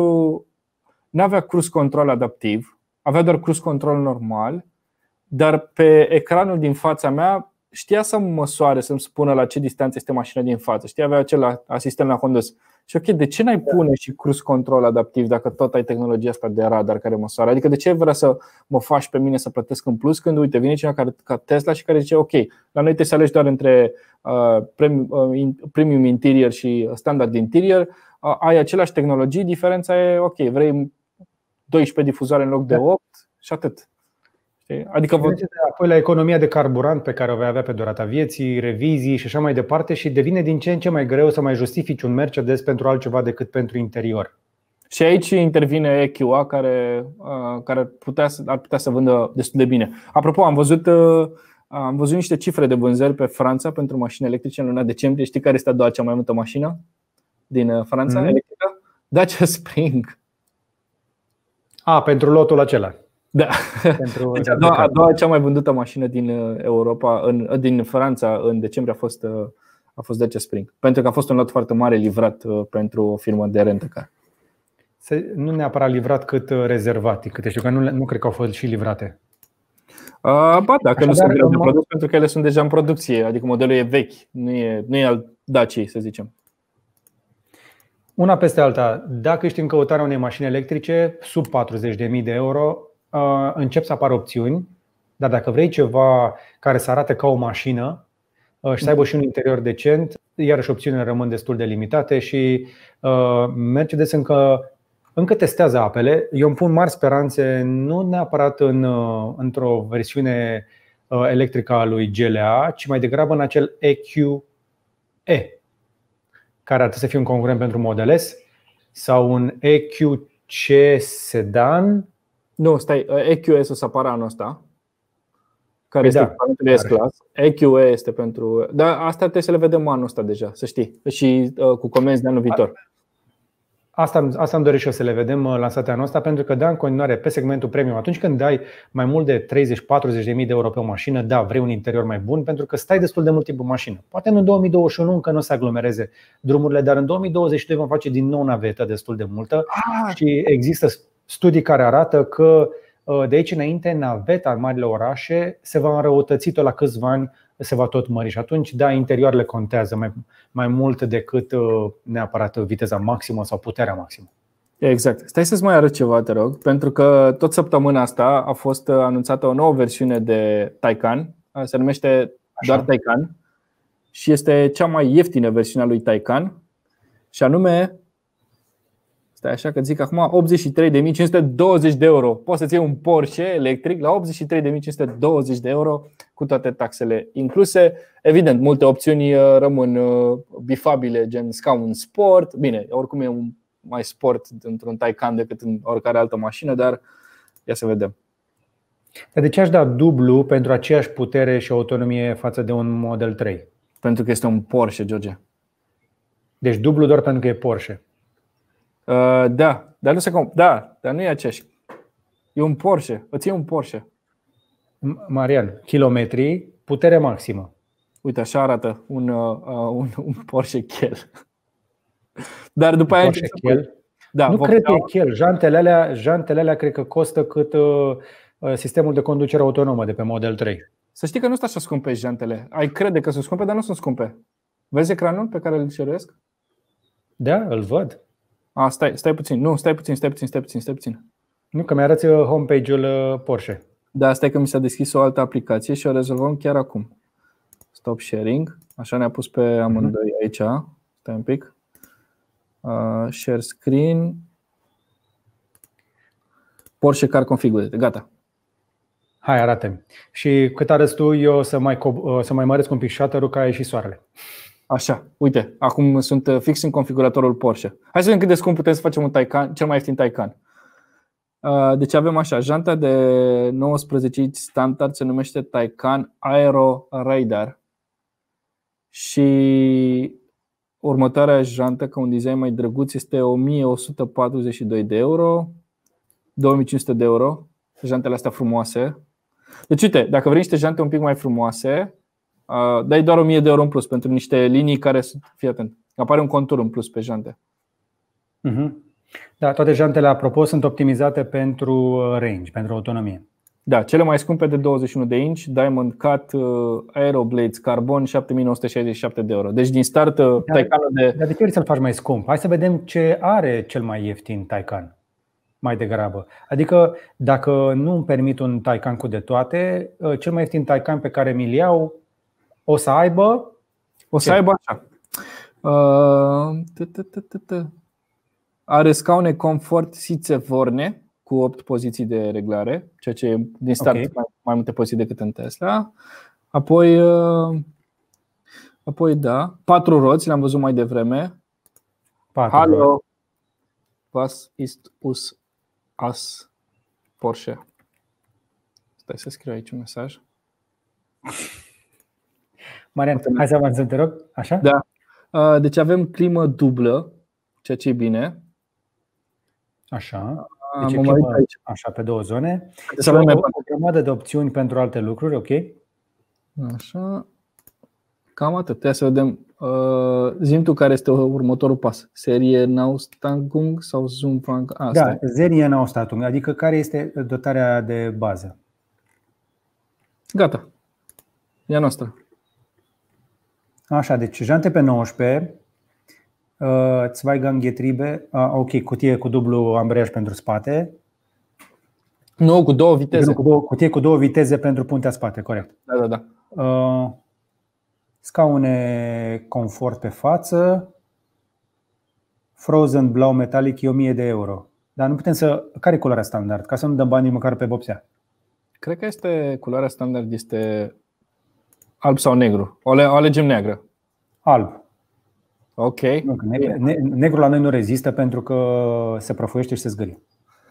nu avea cruise control adaptiv, avea doar cruise control normal, dar pe ecranul din fața mea știa să măsoare, să-mi spună la ce distanță este mașina din față, știa avea acel asistent la condus. Și ok, de ce n-ai da. pune și cruise control adaptiv dacă tot ai tehnologia asta de radar care măsoară? Adică de ce vrea să mă faci pe mine să plătesc în plus când uite vine cineva care, ca Tesla și care zice ok, la noi te să alegi doar între uh, uh premium interior și standard interior, uh, ai aceleași tehnologii, diferența e ok, vrei 12 difuzoare în loc de 8 da. și atât. Adică vă... apoi la economia de carburant pe care o vei avea pe durata vieții, revizii și așa mai departe și devine din ce în ce mai greu să mai justifici un Mercedes pentru altceva decât pentru interior. Și aici intervine EQA care, uh, care putea, ar putea să vândă destul de bine. Apropo, am văzut, uh, am văzut niște cifre de vânzări pe Franța pentru mașini electrice în luna decembrie. Știi care este a doua cea mai multă mașină din uh, Franța mm-hmm. electrică? Dacia Spring. A, pentru lotul acela. Da. Pentru deci a doua, a doua cea mai vândută mașină din uh, Europa, în, uh, din Franța, în decembrie a fost uh, a fost Dacia Spring, pentru că a fost un lot foarte mare livrat pentru o firmă de rentă rent Nu neapărat livrat cât rezervat, câte știu că nu, nu cred că au fost și livrate. A, ba, dacă Așadar, nu sunt greu de produs, pentru că ele sunt deja în producție, adică modelul e vechi, nu e, nu e al Daciei, să zicem. Una peste alta, dacă ești în căutarea unei mașini electrice, sub 40.000 de euro, Uh, încep să apară opțiuni, dar dacă vrei ceva care să arate ca o mașină uh, și să aibă și un interior decent, iarăși opțiunile rămân destul de limitate și uh, Mercedes încă, încă testează apele. Eu îmi pun mari speranțe, nu neapărat în, într-o versiune electrică a lui GLA, ci mai degrabă în acel EQE, care ar trebui să fie un concurent pentru Model S, sau un EQC sedan, nu, stai, EQS o să apară anul ăsta, care păi este da, S-Class. EQE este pentru... Dar asta trebuie să le vedem anul ăsta deja, să știi, și uh, cu comenzi de anul viitor. Asta, asta îmi doresc și eu să le vedem uh, lansate anul ăsta, pentru că, da, în continuare, pe segmentul premium, atunci când dai mai mult de 30-40 de mii de euro pe o mașină, da, vrei un interior mai bun, pentru că stai destul de mult timp în mașină. Poate în 2021 încă nu se aglomereze drumurile, dar în 2022 vom face din nou navetă destul de multă ah! și există studii care arată că uh, de aici înainte naveta în marile orașe se va înrăutăți tot la câțiva ani se va tot mări și atunci, da, interioarele contează mai, mai mult decât uh, neapărat viteza maximă sau puterea maximă. Exact. Stai să-ți mai arăt ceva, te rog, pentru că tot săptămâna asta a fost uh, anunțată o nouă versiune de Taycan, se numește Așa. doar Taycan și este cea mai ieftină versiune a lui Taycan și anume Stai așa că zic acum 83.520 de euro. Poți să-ți iei un Porsche electric la 83.520 de euro cu toate taxele incluse. Evident, multe opțiuni uh, rămân uh, bifabile, gen scaun sport. Bine, oricum e un mai sport într-un Taycan decât în oricare altă mașină, dar ia să vedem. de ce aș da dublu pentru aceeași putere și autonomie față de un Model 3? Pentru că este un Porsche, George. Deci dublu doar pentru că e Porsche. Uh, da, dar nu se comp. Da, dar nu e aceeași. E un Porsche. Îți iei un Porsche. Marian, kilometri, putere maximă. Uite, așa arată un, uh, uh un, un Porsche Kiel. Dar după aia... Porsche Kiel? Da, nu cred că e Kiel. Jantele alea, jantele alea cred că costă cât uh, uh sistemul de conducere autonomă de pe Model 3. Să știi că nu sunt așa scumpe jantele. Ai crede că sunt scumpe, dar nu sunt scumpe. Vezi ecranul pe care îl ceruiesc? Da, îl văd. A, stai, stai puțin. Nu, stai puțin, stai puțin, stai puțin, stai puțin. Nu, că mi-arăți uh, homepage-ul uh, Porsche. Da, stai că mi s-a deschis o altă aplicație și o rezolvăm chiar acum. Stop sharing. Așa ne-a pus pe mhm. amândoi aici. Stai un pic. Uh, share screen. Porsche Car Configurate. Gata. Hai, arată -mi. Și cât arăți tu, eu o să mai, să mai măresc un pic shutter-ul ca și soarele. Așa, uite, acum sunt uh, fix în configuratorul Porsche. Hai să vedem cât de scump putem să facem un Taycan, cel mai ieftin Taycan. Uh, deci avem așa, janta de 19 inch standard se numește Taycan Aero Radar și următoarea jantă, ca un design mai drăguț, este 1142 de euro, 2500 de euro, jantele astea frumoase. Deci uite, dacă vrei niște jante un pic mai frumoase, dai doar 1000 de euro în plus pentru niște linii care sunt, fii atent, apare un contur în plus pe jante. Mhm. Da, toate jantele, apropo, sunt optimizate pentru uh, range, pentru autonomie. Da, cele mai scumpe de 21 de inch, Diamond Cut, uh, Aeroblades, Carbon, 7967 de euro. Deci din start uh, da, Taycanul de... Dar de ce să-l faci mai scump? Hai să vedem ce are cel mai ieftin Taycan mai degrabă. Adică dacă nu îmi permit un Taycan cu de toate, cel mai ieftin Taycan pe care mi-l iau o să aibă. O să aibă așa. Uh, Are scaune confort sițe vorne cu 8 poziții de reglare, ceea ce e din start okay. mai, mai multe poziții decât în Tesla. Apoi, uh, apoi da, patru roți, l-am văzut mai devreme. Patru Halo, was ist us as Porsche? Stai să scriu aici un mesaj. Marian, hai să avansăm, te rog. Așa? Da. Uh, deci avem climă dublă, ceea ce e bine. Așa. Uh, deci Am climă, aici. așa, pe două zone. Să avem o, o grămadă de opțiuni pentru alte lucruri, ok? Așa. Cam atât. Ia să vedem. Uh, zim tu care este următorul pas. Serie Naustangung sau Zoom Frank? da, serie Naustangung, adică care este dotarea de bază. Gata. Ea noastră. Așa, deci jante pe 19, uh, Zweigang tribe, uh, ok, cutie cu dublu ambreiaj pentru spate. Nu, cu două viteze. Nu, cu două, cutie cu două viteze pentru puntea spate, corect. Da, da, da. Uh, scaune confort pe față, Frozen Blau Metallic e 1000 de euro. Dar nu putem să... Care e culoarea standard? Ca să nu dăm banii măcar pe bopsea. Cred că este culoarea standard este Alb sau negru? O, le, o alegem neagră. Alb. Ok. Nu, ne, ne, negru la noi nu rezistă pentru că se prăfuiește și se zgârie.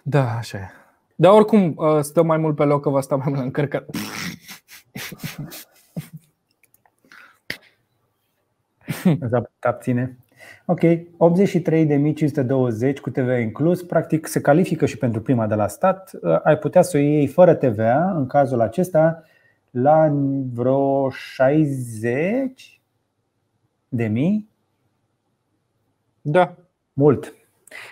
Da, așa e. Dar oricum, ă, stă mai mult pe loc că va sta mai mult la încărcare. abține. Ok, 83.520 cu TVA inclus, practic se califică și pentru prima de la stat. Ă, ai putea să o iei fără TVA în cazul acesta la vreo 60 de mii? Da. Mult.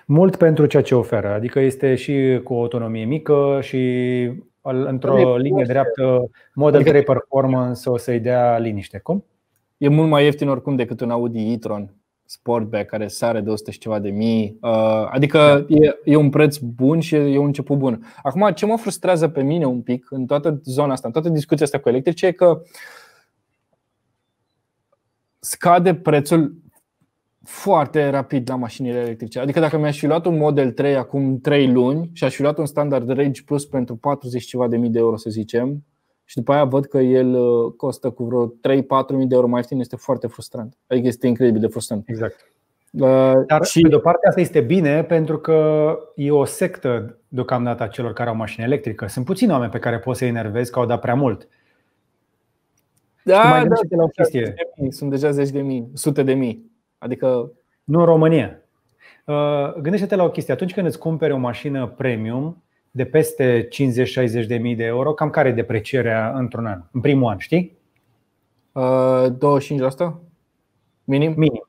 Mult pentru ceea ce oferă. Adică este și cu autonomie mică și într-o adică linie dreaptă, Model adică 3 Performance o să-i dea liniște. Cum? E mult mai ieftin oricum decât un Audi e-tron Sportback care sare de 100 și ceva de mii. Uh, adică da. e, e un preț bun și e un început bun. Acum, ce mă frustrează pe mine un pic în toată zona asta, în toată discuția asta cu electrice, e că scade prețul foarte rapid la mașinile electrice. Adică dacă mi-aș fi luat un Model 3 acum 3 luni și aș fi luat un standard Range Plus pentru 40 ceva de mii de euro, să zicem, și după aia văd că el uh, costă cu vreo 3-4 mii de euro mai ieftin, este foarte frustrant. Adică este incredibil de frustrant. Exact. Uh, Dar și... de-o parte asta este bine pentru că e o sectă deocamdată a celor care au mașină electrică. Sunt puțini oameni pe care poți să-i enervezi că au dat prea mult. Da, mai da, la o chestie. De mii, sunt deja zeci de mii, sute de mii. Adică... Nu în România. Uh, gândește-te la o chestie. Atunci când îți cumperi o mașină premium, de peste 50-60 de mii de euro, cam care e deprecierea într-un an, în primul an, știi? Uh, 25%? Minim? Minim.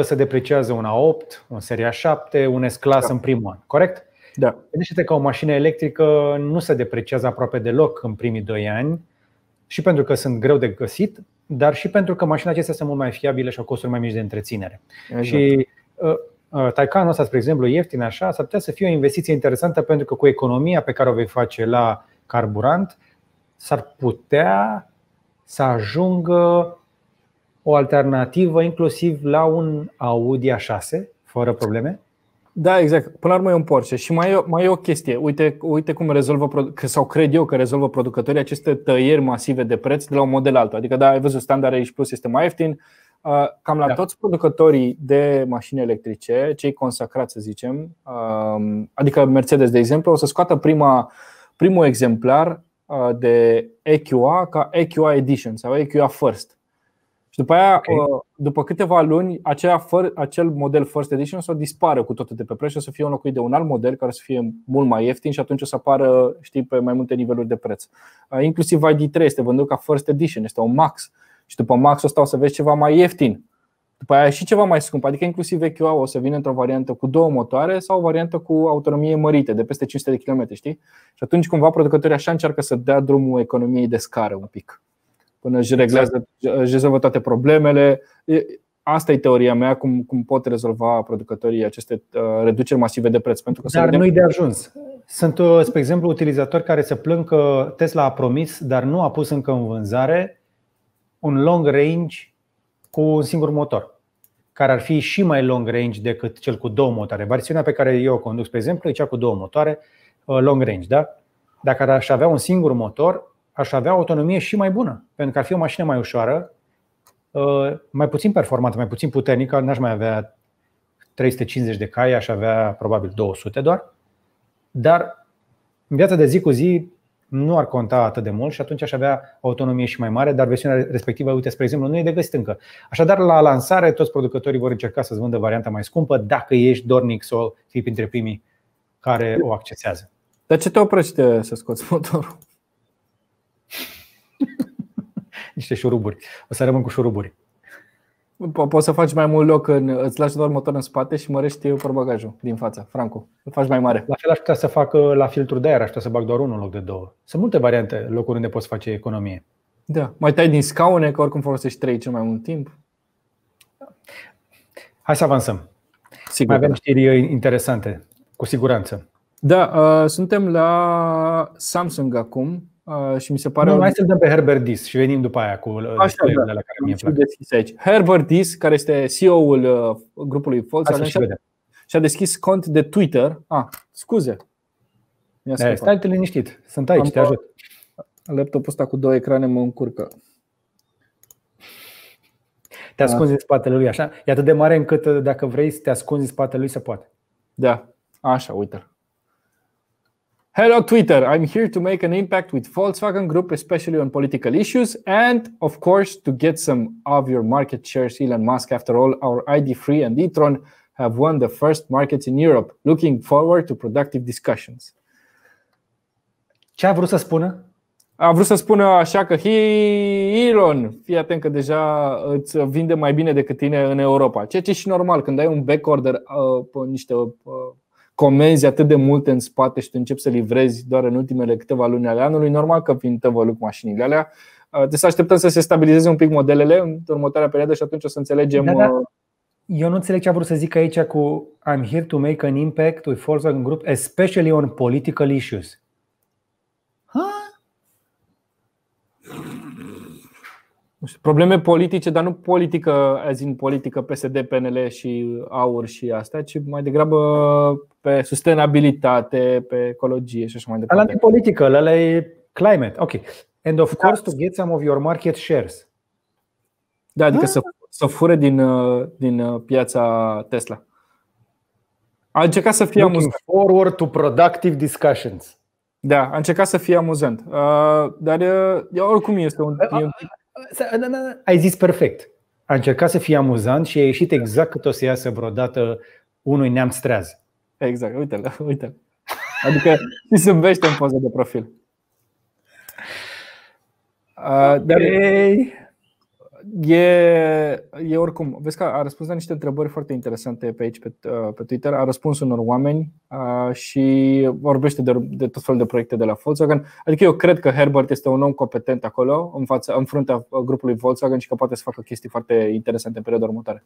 25-30% se depreciază un A8, un Seria 7, un S-Class da. în primul an, corect? Da. Gândește-te că o mașină electrică nu se depreciază aproape deloc în primii 2 ani și pentru că sunt greu de găsit, dar și pentru că mașina acestea sunt mult mai fiabile și au costuri mai mici de întreținere. Exact. Și uh, Uh, Taicanul ăsta, spre exemplu, ieftin așa, s-ar putea să fie o investiție interesantă pentru că cu economia pe care o vei face la carburant s-ar putea să ajungă o alternativă inclusiv la un Audi A6 fără probleme? Da, exact. Până la urmă e un Porsche. Și mai e, mai e o chestie. Uite, uite cum rezolvă, sau cred eu că rezolvă producătorii aceste tăieri masive de preț de la un model altul. Adică, da, ai văzut, standard aici Plus este mai ieftin, Uh, cam la da. toți producătorii de mașini electrice, cei consacrați, să zicem, um, adică Mercedes, de exemplu, o să scoată prima, primul exemplar uh, de EQA ca EQA Edition sau EQA First. Și după aia, okay. Uh, după câteva luni, acea, acel model First Edition o să dispară cu totul de pe preț și o să fie înlocuit de un alt model care o să fie mult mai ieftin și atunci o să apară știi, pe mai multe niveluri de preț. Inclusiv ID3 este vândut ca First Edition, este un max și după Max ăsta o să vezi ceva mai ieftin. După aia și ceva mai scump, adică inclusiv EQA o să vină într-o variantă cu două motoare sau o variantă cu autonomie mărite, de peste 500 de km, știi? Și atunci cumva producătorii așa încearcă să dea drumul economiei de scară un pic, până își exact. reglează, își rezolvă toate problemele. Asta e teoria mea, cum, cum pot rezolva producătorii aceste uh, reduceri masive de preț. Pentru că dar nu e de ajuns. Sunt, uh, spre exemplu, utilizatori care se plâng că Tesla a promis, dar nu a pus încă în vânzare un long range cu un singur motor, care ar fi și mai long range decât cel cu două motoare. Versiunea pe care eu o conduc, spre exemplu, e cea cu două motoare, uh, long range. Da? Dacă aș avea un singur motor, aș avea autonomie și mai bună, pentru că ar fi o mașină mai ușoară, uh, mai puțin performantă, mai puțin puternică, n-aș mai avea 350 de cai, aș avea probabil 200 doar, dar în viața de zi cu zi nu ar conta atât de mult și atunci aș avea autonomie și mai mare, dar versiunea respectivă, uite, spre exemplu, nu e de găsit încă. Așadar, la lansare, toți producătorii vor încerca să-ți vândă varianta mai scumpă dacă ești dornic să o fii printre primii care o accesează. Dar ce te oprește să scoți motorul? Niște șuruburi. O să rămân cu șuruburi. Po- poți să faci mai mult loc, în, îți lași doar motor în spate și mărești eu porbagajul din față, Franco. Îl faci mai mare. La fel aș putea să fac uh, la filtru de aer, aș putea să bag doar unul în loc de două. Sunt multe variante locuri unde poți face economie. Da, mai tai din scaune, că oricum folosești trei cel mai mult timp. Hai să avansăm. Sigur, mai avem știri uh, interesante, cu siguranță. Da, uh, suntem la Samsung acum, Uh, și mi se pare. Mai să pe Herbert Dis și venim după aia cu uh, Așa, da. la care mi-e aici. Herbert Dis, care este CEO-ul uh, grupului Fox, și-a, și deschis cont de Twitter. Ah, scuze. E, stai te liniștit, sunt aici, Am te ajut. Laptopul ăsta cu două ecrane mă încurcă. Te ascunzi în spatele lui, așa? E atât de mare încât dacă vrei să te ascunzi în spatele lui, se poate. Da, așa, uite Hello, Twitter. I'm here to make an impact with Volkswagen Group, especially on political issues, and of course, to get some of your market shares. Elon Musk, after all, our ID3 and e-tron have won the first markets in Europe. Looking forward to productive discussions. Ce a vrut să spună? A vrut să spună așa că hey, Elon, fii atent că deja îți vinde mai bine decât tine în Europa. Ceea ce e și normal, când ai un backorder uh, pe niște uh, comenzi atât de multe în spate și tu începi să livrezi doar în ultimele câteva luni ale anului, normal că fiind tăvăluc mașinile alea, Deci să așteptăm să se stabilizeze un pic modelele în următoarea perioadă și atunci o să înțelegem da, da. Uh, Eu nu înțeleg ce a vrut să zic aici cu I'm here to make an impact with Volkswagen Group, especially on political issues. știu, probleme politice, dar nu politică, azi în politică PSD, PNL și AUR și astea, ci mai degrabă pe sustenabilitate, pe ecologie și așa mai departe. Alea politică, la e climate. Ok. And of da. course to get some of your market shares. Da, adică ah. să, să fure din, din piața Tesla. A încercat să fie amuzant. Forward to productive discussions. Da, a încercat să fie amuzant. Uh, dar uh, oricum este un. Uh, da, da, da. Ai zis perfect. A încercat să fie amuzant și a ieșit exact cât o să iasă vreodată unui neam streaz. Exact, uite-l, uite-l. Adică îi zâmbește în poză de profil. Uh, dar, E, e oricum, vezi că a răspuns la niște întrebări foarte interesante pe aici, pe, uh, pe Twitter, a răspuns unor oameni a, uh, și vorbește de, de tot felul de proiecte de la Volkswagen. Adică eu cred că Herbert este un om competent acolo, în, fața, în fruntea grupului Volkswagen și că poate să facă chestii foarte interesante în perioada următoare.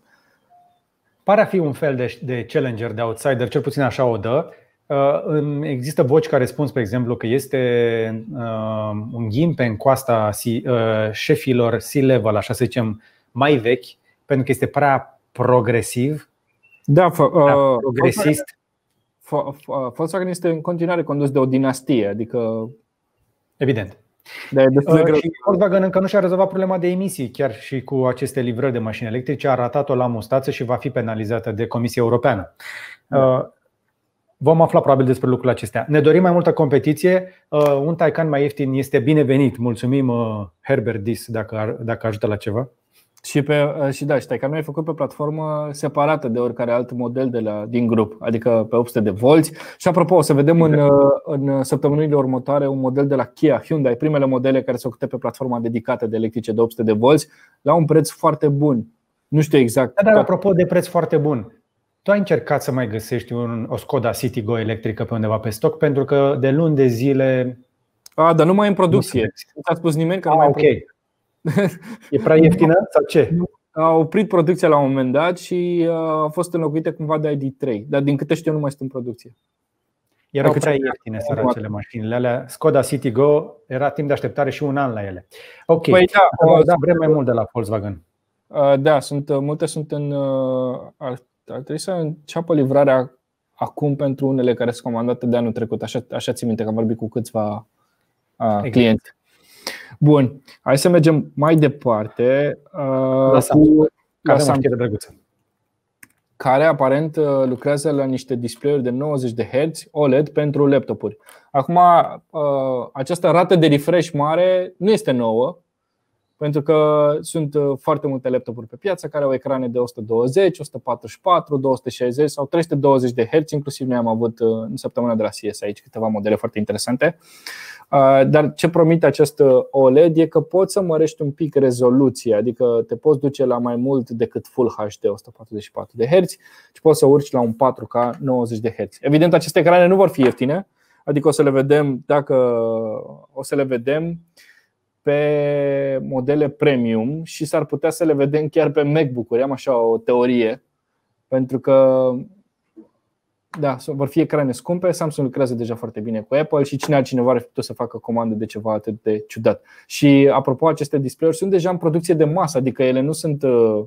Pare a fi un fel de, de challenger, de outsider, cel puțin așa o dă. Uh, există voci care spun, spre exemplu, că este uh, un ghimpe în coasta uh, șefilor C-level, așa să zicem, mai vechi, pentru că este prea progresiv. Da, fă, prea uh, progresist. Volkswagen este în continuare condus de o dinastie, adică. Evident. Da, de uh, și Volkswagen încă nu și-a rezolvat problema de emisii, chiar și cu aceste livrări de mașini electrice. A ratat-o la mustață și va fi penalizată de Comisia Europeană. Da. Uh, vom afla probabil despre lucrurile acestea. Ne dorim mai multă competiție. Uh, un Taycan mai ieftin este binevenit. Mulțumim uh, Herbert Dis dacă, dacă ajută la ceva. Și, pe, uh, și da, și Taycanul e făcut pe platformă separată de oricare alt model de la, din grup, adică pe 800 de volți. Și apropo, o să vedem în, exact. în săptămânile următoare un model de la Kia, Hyundai, primele modele care se ocupe pe platforma dedicată de electrice de 800 de volți, la un preț foarte bun. Nu știu exact. Da, dar apropo de preț foarte bun, tu ai încercat să mai găsești un, o Skoda City Go electrică pe undeva pe stoc pentru că de luni de zile a, dar nu mai e în producție. Nu a spus nimeni că a, nu mai okay. e prea ieftină sau ce? A oprit producția la un moment dat și uh, a fost înlocuită cumva de ID3, dar din câte știu nu mai sunt în producție. Erau prea ieftine săracele mașinile alea. Skoda City Go era timp de așteptare și un an la ele. Ok, păi da, uh, da, vrem mai mult de la Volkswagen. Uh, da, sunt, multe sunt în dar trebuie să înceapă livrarea acum pentru unele care sunt comandate de anul trecut. Așa, așa ți minte că am vorbit cu câțiva uh, exact. clienți. Bun, hai să mergem mai departe uh, la cu la Samsung, care aparent uh, lucrează la niște display-uri de 90 de Hz OLED pentru laptopuri. Acum, uh, această rată de refresh mare nu este nouă, pentru că sunt uh, foarte multe laptopuri pe piață care au ecrane de 120, 144, 260 sau 320 de Hz, inclusiv noi am avut uh, în săptămâna de la CS aici câteva modele foarte interesante. Uh, dar ce promite acest OLED e că poți să mărești un pic rezoluția, adică te poți duce la mai mult decât Full HD 144 de Hz și poți să urci la un 4K 90 de Hz. Evident, aceste ecrane nu vor fi ieftine, adică o să le vedem dacă o să le vedem pe modele premium și s-ar putea să le vedem chiar pe MacBook-uri. Am așa o teorie, pentru că da, vor fi ecrane scumpe, Samsung lucrează deja foarte bine cu Apple și cine altcineva ar fi putut să facă comandă de ceva atât de ciudat. Și apropo, aceste display-uri sunt deja în producție de masă, adică ele nu sunt uh,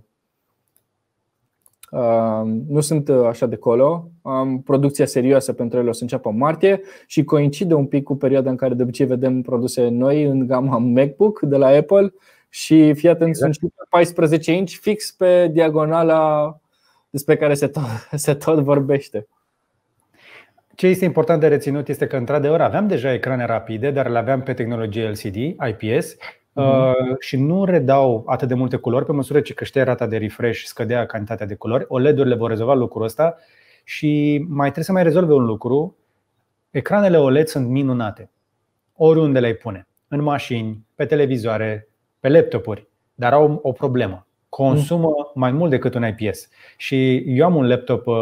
nu sunt uh, așa de colo. Am producția serioasă pentru ele o să înceapă în martie și coincide un pic cu perioada în care de obicei vedem produse noi în gama MacBook de la Apple și fii atent, exact. sunt 14 inch fix pe diagonala despre care se tot, se tot vorbește. Ce este important de reținut este că, într-adevăr, aveam deja ecrane rapide, dar le aveam pe tehnologie LCD, IPS Uh-huh. și nu redau atât de multe culori pe măsură ce creștea rata de refresh și scădea cantitatea de culori. OLED-urile vor rezolva lucrul ăsta și mai trebuie să mai rezolve un lucru. Ecranele OLED sunt minunate. Oriunde le-ai pune. În mașini, pe televizoare, pe laptopuri. Dar au o problemă. Consumă uh-huh. mai mult decât un IPS. Și eu am un laptop uh,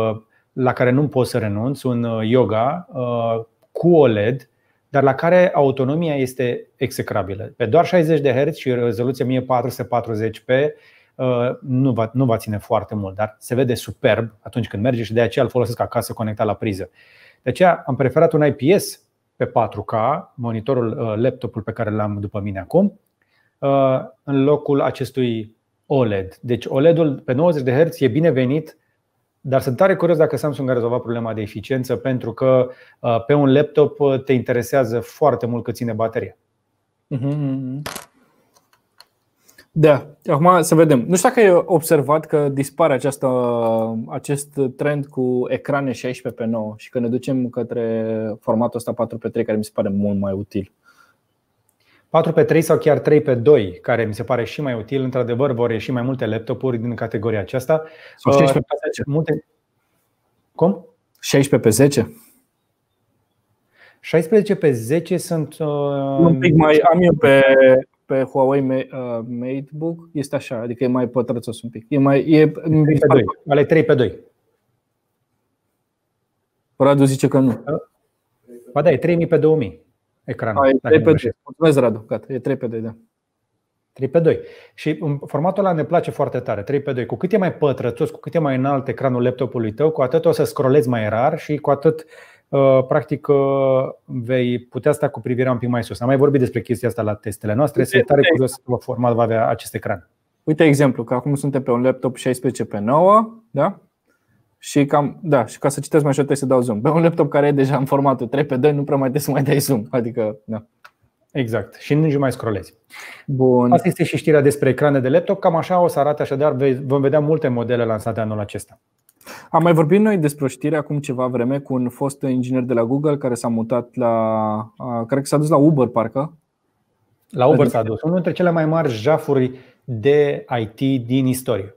la care nu pot să renunț, un uh, yoga uh, cu OLED dar la care autonomia este execrabilă. Pe doar 60 de Hz și rezoluție 1440p uh, nu va, nu va ține foarte mult, dar se vede superb atunci când merge și de aceea îl folosesc acasă conectat la priză. De aceea am preferat un IPS pe 4K, monitorul, uh, laptopul pe care l-am după mine acum, uh, în locul acestui OLED. Deci OLED-ul pe 90 de Hz e binevenit dar sunt tare curios dacă Samsung a rezolvat problema de eficiență, pentru că uh, pe un laptop uh, te interesează foarte mult că ține bateria. Mhm, mhm. Da, acum să vedem. Nu știu dacă ai observat că dispare această, acest trend cu ecrane 16 pe 9 și că ne ducem către formatul ăsta 4 pe 3 care mi se pare mult mai util. 4 pe 3 sau chiar 3 pe 2, care mi se pare și mai util. Într-adevăr, vor ieși mai multe laptopuri din categoria aceasta. Sau 16 uh, pe 10. Multe... Cum? 16 pe 10. 16 pe 10 sunt. Uh, un pic mai. Am eu pe, pe Huawei uh, MateBook, este așa, adică e mai pătrățos un pic. E mai. E, 3 pe 2. Ale 3 pe 2. Radu zice că nu. Ba da, e 3000 pe 2000 ecranul. A, e 3 pe 2. Mulțumesc, Radu. Gata, e 3 pe 2, da. 3 pe 2. Și um, formatul ăla ne place foarte tare, 3 pe 2. Cu cât e mai pătrățos, cu cât e mai înalt ecranul laptopului tău, cu atât o să scrollezi mai rar și cu atât uh, practic uh, vei putea sta cu privirea un pic mai sus. Am mai vorbit despre chestia asta la testele noastre, este tare curios ce format va avea acest ecran. Uite exemplu, că acum suntem pe un laptop 16 pe 9, da? Și cam, da, și ca să citesc mai ușor trebuie să dau zoom. Pe un laptop care e deja în formatul 3 pe 2 nu prea mai trebuie să mai dai zoom. Adică, da. Exact. Și nici nu mai scrolezi. Bun. Asta este și știrea despre ecrane de laptop. Cam așa o să arate așadar. Vom vedea multe modele lansate anul acesta. Am mai vorbit noi despre știre acum ceva vreme cu un fost inginer de la Google care s-a mutat la, cred că s-a dus la Uber parcă. La Uber adică- s-a dus. Unul dintre cele mai mari jafuri de IT din istorie.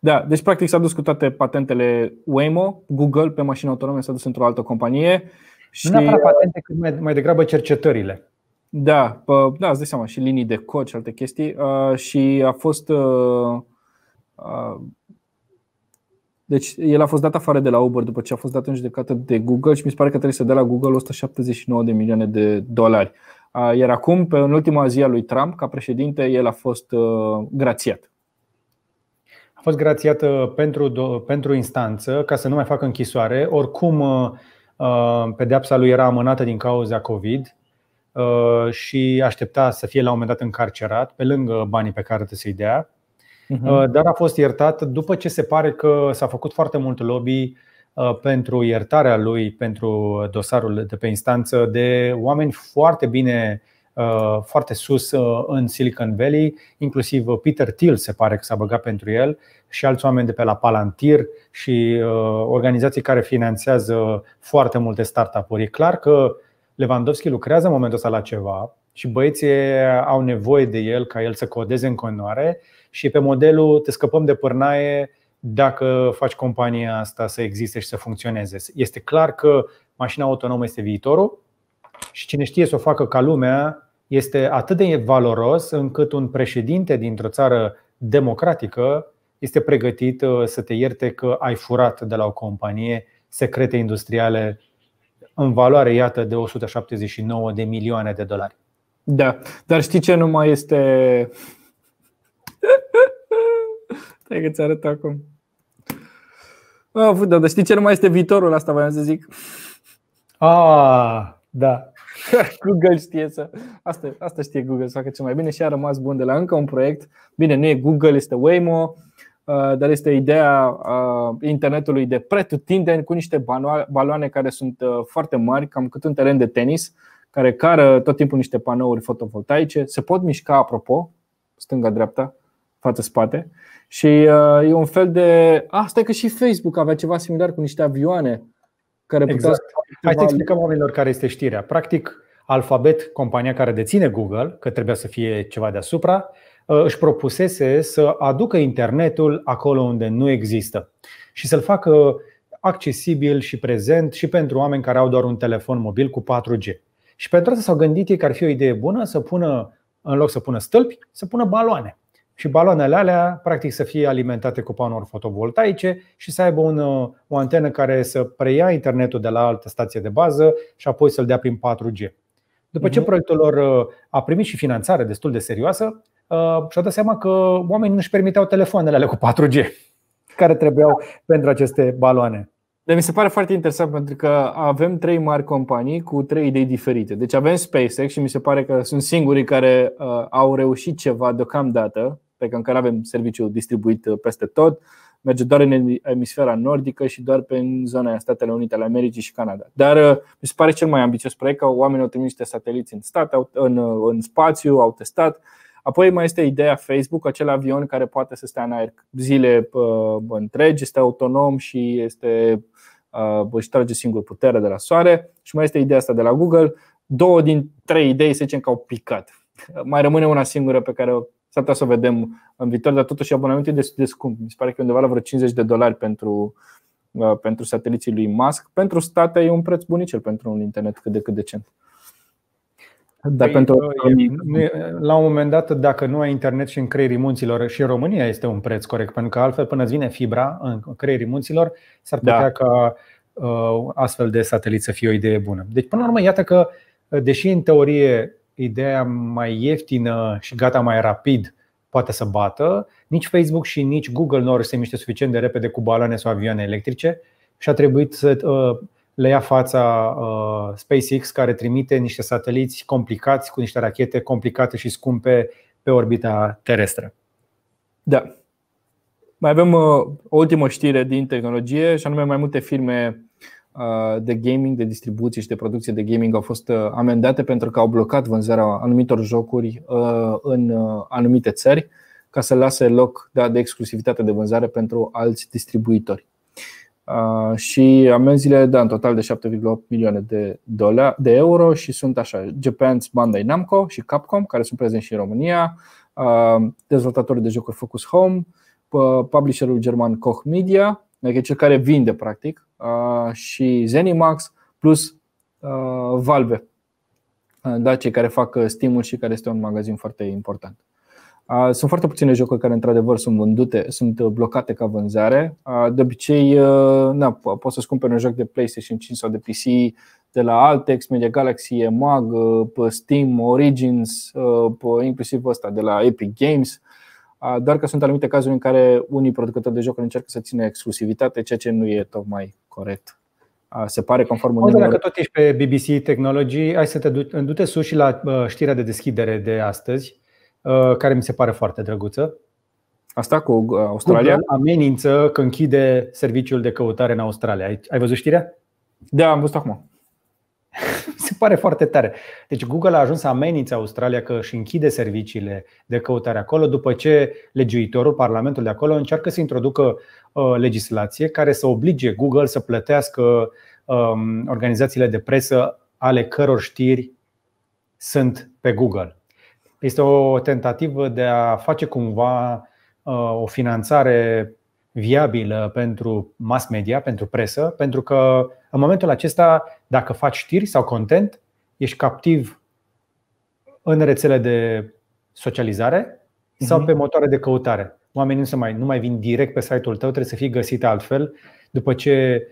Da, deci practic s-a dus cu toate patentele Waymo, Google pe mașini autonome s-a dus într-o altă companie. Și... Nu neapărat patente, cât mai, mai degrabă cercetările. Da, pă, da, îți dai seama, și linii de cod și alte chestii. Uh, și a fost. Uh, uh, deci el a fost dat afară de la Uber după ce a fost dat în judecată de Google și mi se pare că trebuie să dea la Google 179 de milioane de dolari. Uh, iar acum, pe în ultima zi a lui Trump, ca președinte, el a fost uh, grațiat a fost grațiată pentru, pentru instanță ca să nu mai facă închisoare. Oricum, uh, uh, pedeapsa lui era amânată din cauza COVID uh, și aștepta să fie la un moment dat încarcerat, pe lângă banii pe care trebuie să-i dea. Mhm. Dar a fost iertat după ce se pare că s-a făcut foarte mult lobby pentru iertarea lui, pentru dosarul de pe instanță, de oameni foarte bine Uh, foarte sus uh, în Silicon Valley, inclusiv uh, Peter Thiel se pare că s-a băgat pentru el și alți oameni de pe la Palantir și organizații care finanțează foarte multe startup-uri. E clar că Lewandowski lucrează în momentul ăsta la ceva și băieții au nevoie de el ca el să codeze în continuare și pe modelul te scăpăm de pârnaie dacă faci compania asta să existe și să funcționeze. Este clar că mașina autonomă este viitorul și cine știe să o facă ca lumea este atât de valoros încât un președinte dintr-o țară democratică este pregătit uh, să te ierte că ai furat de la o companie secrete industriale în valoare, iată, de 179 de milioane de dolari. Da, dar știi ce nu mai este. Stai că ți arăt acum. Oh, dar știi ce nu mai este viitorul asta, vreau să zic. Ah, da. Google știe să. Asta, asta știe Google să facă ce mai bine și a rămas bun de la încă un proiect. Bine, nu e Google, este Waymo, uh, dar este ideea uh, internetului de pretutindeni cu niște baloane care sunt uh, foarte mari, cam cât un teren de tenis, care cară tot timpul niște panouri fotovoltaice. Se pot mișca, apropo, stânga-dreapta, față-spate. Și e un fel de. Asta ah, e că și Facebook avea ceva similar cu niște avioane care puteau exact. să Hai să explicăm oamenilor care este știrea. Practic, Alphabet, compania care deține Google, că trebuia să fie ceva deasupra, ă, își propusese să aducă internetul acolo unde nu există și să-l facă accesibil și prezent și pentru oameni care au doar un telefon mobil cu 4G. Și pentru asta s-au gândit ei că ar fi o idee bună să pună, în loc să pună stâlpi, să pună baloane și baloanele alea practic să fie alimentate cu panouri fotovoltaice și să aibă un, uh, o antenă care să preia internetul de la altă stație de bază și apoi să-l dea prin 4G. După ce mhm. proiectul lor uh, a primit și finanțare destul de serioasă, uh, și-au dat seama că oamenii nu-și permiteau telefoanele alea cu 4G care trebuiau pentru aceste baloane. Dar mi se pare foarte interesant pentru că avem trei mari companii cu trei idei diferite. Deci avem SpaceX și mi se pare că sunt singurii care uh, au reușit ceva deocamdată pe că încă nu avem serviciu distribuit uh, peste tot, merge doar în emisfera nordică și doar pe zona aia, Statele Unite ale Americii și Canada. Dar uh, mi se pare cel mai ambițios proiect că oamenii au trimis niște sateliți în, stat, în, uh, în spațiu, au testat. Apoi mai este ideea Facebook, acel avion care poate să stea în aer zile întregi, este autonom și este își trage singur puterea de la soare și mai este ideea asta de la Google. Două din trei idei, să zicem că au picat. Mai rămâne una singură pe care putea să vedem în viitor, dar totuși abonamentul e destul de scump. Mi se pare că e undeva la vreo 50 de dolari pentru, uh, pentru sateliții lui Musk. Pentru state e un preț bunicel pentru un internet cât de cât decent. Dar păi, pentru... Uh, la un moment dat, dacă nu ai internet și în creierii munților, și în România este un preț corect, pentru că altfel până îți vine fibra în creierii munților, s-ar da. putea da. ca uh, astfel de satelit să fie o idee bună. Deci, până la urmă, iată că, deși în teorie ideea mai ieftină și gata mai rapid poate să bată, nici Facebook și nici Google nu se miște suficient de repede cu baloane sau avioane electrice și a trebuit să uh, le ia fața uh, SpaceX care trimite niște sateliți complicați cu niște rachete complicate și scumpe pe orbita terestră. Da. Mai avem uh, o ultimă știre din tehnologie și anume mai multe firme Uh, de gaming, de distribuție și de producție de gaming au fost uh, amendate pentru că au blocat vânzarea anumitor jocuri uh, în anumite țări ca să lase loc da, de exclusivitate de vânzare pentru alți distribuitori. Și amenziile, da, în total de 7,8 milioane de, dolari, de euro și sunt așa, Japan's Bandai Namco și Capcom, care sunt prezenți și în România, dezvoltatorii de jocuri Focus Home, publisherul german Koch Media, adică e cel care vinde practic, și Zenimax plus Valve, da, cei care fac uh, stimul și care este un magazin foarte important. Sunt foarte puține jocuri care într-adevăr sunt vândute, sunt uh, blocate ca vânzare. De obicei, uh, na, poți să-ți cumperi un joc de PlayStation 5 sau de PC de la Altex, Media Galaxy, Mag, Steam, Origins, inclusiv ăsta de la Epic Games doar că sunt anumite cazuri în care unii producători de jocuri încearcă să țină exclusivitate, ceea ce nu e tocmai corect. Se pare conform Uniunii Dacă tot ești pe BBC Technology, hai să te du- du-te sus și la uh, știrea de deschidere de astăzi, uh, care mi se pare foarte drăguță. Asta cu uh, Australia? Google amenință că închide serviciul de căutare în Australia. Ai văzut știrea? Da, am văzut acum. pare foarte tare. Deci Google a ajuns să amenințe Australia că își închide serviciile de căutare acolo după ce legiuitorul, Parlamentul de acolo, încearcă să introducă uh, legislație care să oblige Google să plătească um, organizațiile de presă ale căror știri sunt pe Google. Este o tentativă de a face cumva uh, o finanțare viabilă pentru mass media, pentru presă, pentru că în momentul acesta, dacă faci știri sau content, ești captiv în rețele de socializare sau mhm. pe motoare de căutare. Oamenii nu, se mai, nu mai vin direct pe site-ul tău, trebuie să fie găsite altfel. După ce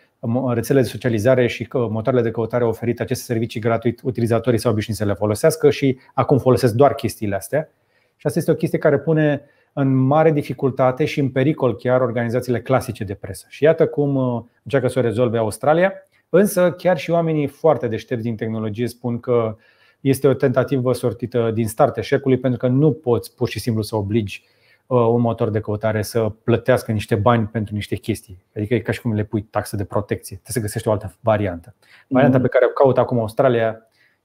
rețelele de socializare și uh, motoarele de căutare au oferit aceste servicii gratuit, utilizatorii s-au obișnuit să le folosească și acum folosesc doar chestiile astea. Și asta este o chestie care pune în mare dificultate și în pericol chiar organizațiile clasice de presă. Și iată cum uh, încearcă să o rezolve Australia, însă chiar și oamenii foarte deștepți din tehnologie spun că este o tentativă sortită din start eșecului pentru că nu poți pur și simplu să obligi uh, un motor de căutare să plătească niște bani pentru niște chestii. Adică e ca și cum le pui taxă de protecție. Trebuie să găsești o altă variantă. Varianta mm-hmm. pe care o caută acum Australia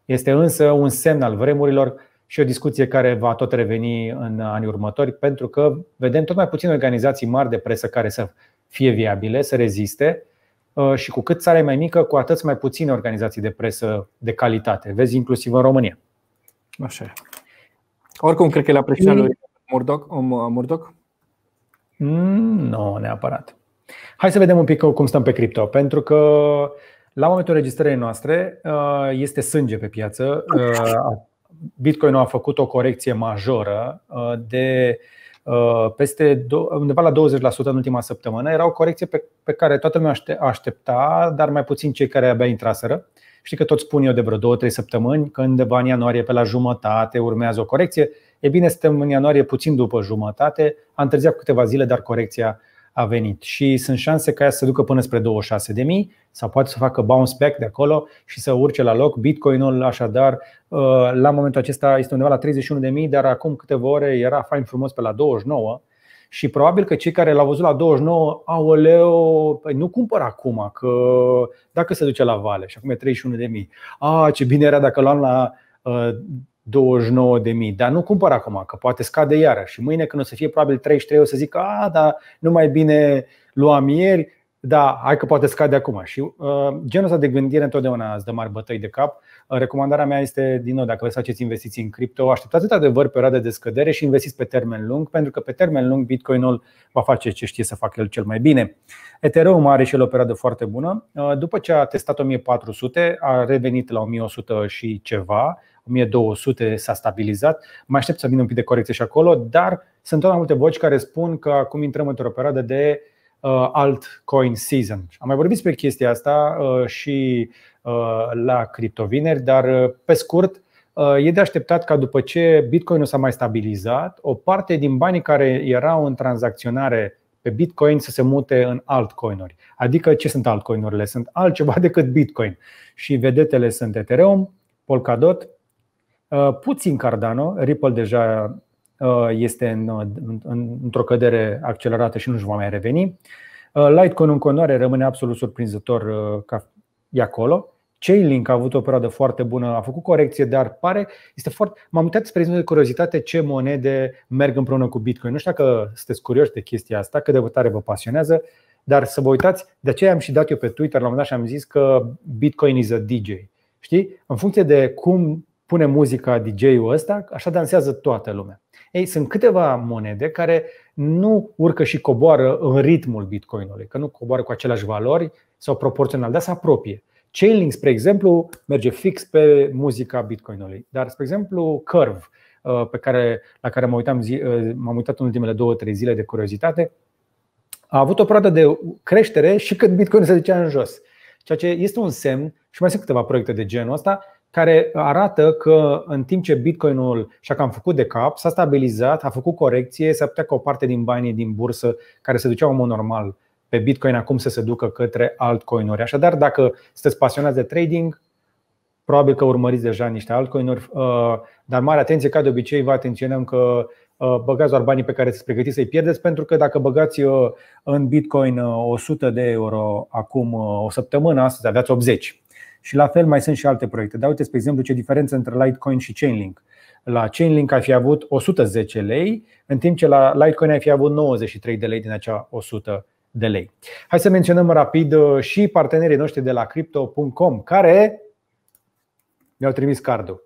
este însă un semn al vremurilor și o discuție care va tot reveni în anii următori, pentru că vedem tot mai puține organizații mari de presă care să fie viabile, să reziste uh, și cu cât țara e mai mică, cu atât mai puține organizații de presă de calitate. Vezi inclusiv în România. Așa e. Oricum, cred că e la presiunea lui Murdoch. Um, uh, Murdoch? Mm, nu, neapărat. Hai să vedem un pic cum stăm pe cripto, pentru că la momentul registrării noastre uh, este sânge pe piață. Bitcoin a făcut o corecție majoră uh, de uh, peste undeva la 20% în ultima săptămână. Era o corecție pe, pe care toată lumea aștepta, dar mai puțin cei care abia intraseră. Știi că tot spun eu de vreo 2-3 săptămâni, că undeva în ianuarie pe la jumătate urmează o corecție. E bine, suntem în ianuarie puțin după jumătate, a întârziat câteva zile, dar corecția a venit și sunt șanse ca ea să se ducă până spre 26.000 sau poate să facă bounce back de acolo și să urce la loc. Bitcoinul așadar uh, la momentul acesta este undeva la 31.000, dar acum câteva ore era fain frumos pe la 29 și probabil că cei care l-au văzut la 29, aoleo, păi nu cumpăr acum, că dacă se duce la vale și acum e 31 de mii. A, ah, ce bine era dacă luam la uh, 29.000, dar nu cumpăr acum, că poate scade iară și mâine când o să fie probabil 33 o să zic, a, dar nu mai bine luam ieri, da, hai că poate scade acum. Și uh, genul ăsta de gândire întotdeauna îți dă mari bătăi de cap. Uh, recomandarea mea este, din nou, dacă vreți să faceți investiții în cripto, așteptați într-adevăr perioade de scădere și investiți pe termen lung, pentru că pe termen lung Bitcoinul va face ce știe să facă el cel mai bine. Ethereum are și el o perioadă foarte bună. Uh, după ce a testat 1400, a revenit la 1100 și ceva, 1200 s-a stabilizat. Mai aștept să vină un pic de corecție și acolo, dar sunt tot mai multe voci care spun că acum intrăm într-o perioadă de Uh, altcoin season. Am mai vorbit despre chestia asta uh, și uh, la criptovineri, dar pe scurt, e de așteptat ca după ce Bitcoinul s-a mai stabilizat, o parte din banii care erau în tranzacționare pe Bitcoin să se mute în altcoinuri. Adică ce sunt altcoinurile? Sunt altceva decât Bitcoin. Și vedetele sunt Ethereum, Polkadot, puțin Cardano, Ripple deja Uh, este uh, în, în, într-o cădere accelerată și nu își va mai reveni. Uh, Litecoin în continuare rămâne absolut surprinzător ca e acolo. Chainlink a avut o perioadă foarte bună, a făcut corecție, dar pare, este foarte, m-am uitat spre de curiozitate ce monede merg împreună cu Bitcoin. Nu știu dacă sunteți curioși de chestia asta, cât de tare vă pasionează, dar să vă uitați, de aceea am și dat eu pe Twitter la un moment dat și am zis că Bitcoin is a DJ. Știi? În funcție de cum pune muzica DJ-ul ăsta, așa dansează toată lumea. Ei, sunt câteva monede care nu urcă și coboară în ritmul bitcoinului, că nu coboară cu aceleași valori sau proporțional, dar se apropie. Chainlink, spre exemplu, merge fix pe muzica bitcoinului, dar, spre exemplu, Curve, uh, pe care, la care mă uitam zi, uh, m-am uitat în ultimele două, trei zile de curiozitate, a avut o perioadă de creștere și cât Bitcoin se ducea în jos. Ceea ce este un semn, și mai sunt câteva proiecte de genul ăsta, care arată că în timp ce Bitcoinul și a am făcut de cap, s-a stabilizat, a făcut corecție, s a putea ca o parte din banii din bursă care se duceau în mod normal pe Bitcoin acum să se ducă către altcoin-uri. Așadar, dacă sunteți pasionați de trading, probabil că urmăriți deja niște altcoin-uri, uh, dar mare atenție, ca de obicei, vă atenționăm că uh, băgați doar banii pe care sunteți pregătiți să-i pierdeți, pentru că dacă băgați uh, în Bitcoin 100 de euro acum o săptămână, astăzi aveați 80. Și la fel mai sunt și alte proiecte. Dar uite, spre exemplu, ce diferență între Litecoin și Chainlink. La Chainlink ai fi avut 110 lei, în timp ce la Litecoin ai fi avut 93 de lei din acea 100 de lei. Hai să menționăm rapid uh, și partenerii noștri de la crypto.com care mi-au trimis cardul.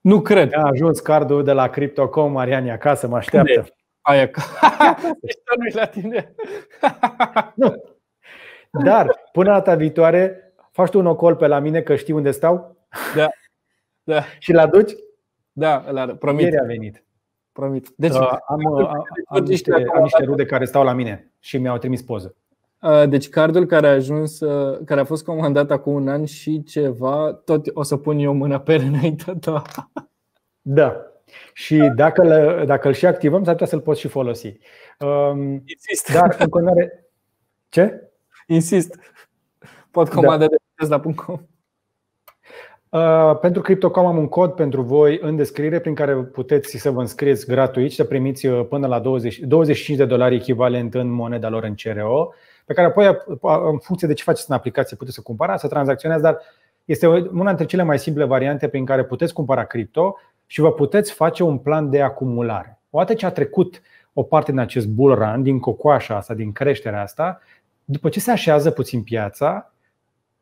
Nu cred. A ajuns cardul de la Crypto.com, Mariani, acasă, mă așteaptă. Cine? Aia că. nu la tine. nu. Dar până data viitoare, faci tu un ocol pe la mine că știi unde stau? Da. da. și l aduci? Da, îl Promit. Ieri a venit. Promit. Deci, uh, am, am, am, am, niște, am da. niște rude care stau la mine și mi-au trimis poză. Deci cardul care a ajuns, care a fost comandat acum un an și ceva, tot o să pun eu mâna pe el înainte ta. Da. Și dacă, dacă îl și activăm, s-ar putea să-l poți și folosi. Um, Insist. Dar în continuare. Ce? Insist. Pot comanda da. de Tesla.com. Uh, pentru Cryptocom am un cod pentru voi în descriere prin care puteți să vă înscrieți gratuit și să primiți uh, până la 20, 25 de dolari echivalent în moneda lor în CRO, pe care apoi, în funcție de ce faceți în aplicație, puteți să cumpărați, să tranzacționați, dar este una dintre cele mai simple variante prin care puteți cumpăra cripto și vă puteți face un plan de acumulare. Odată ce a trecut o parte din acest bull run, din cocoașa asta, din creșterea asta, după ce se așează puțin piața,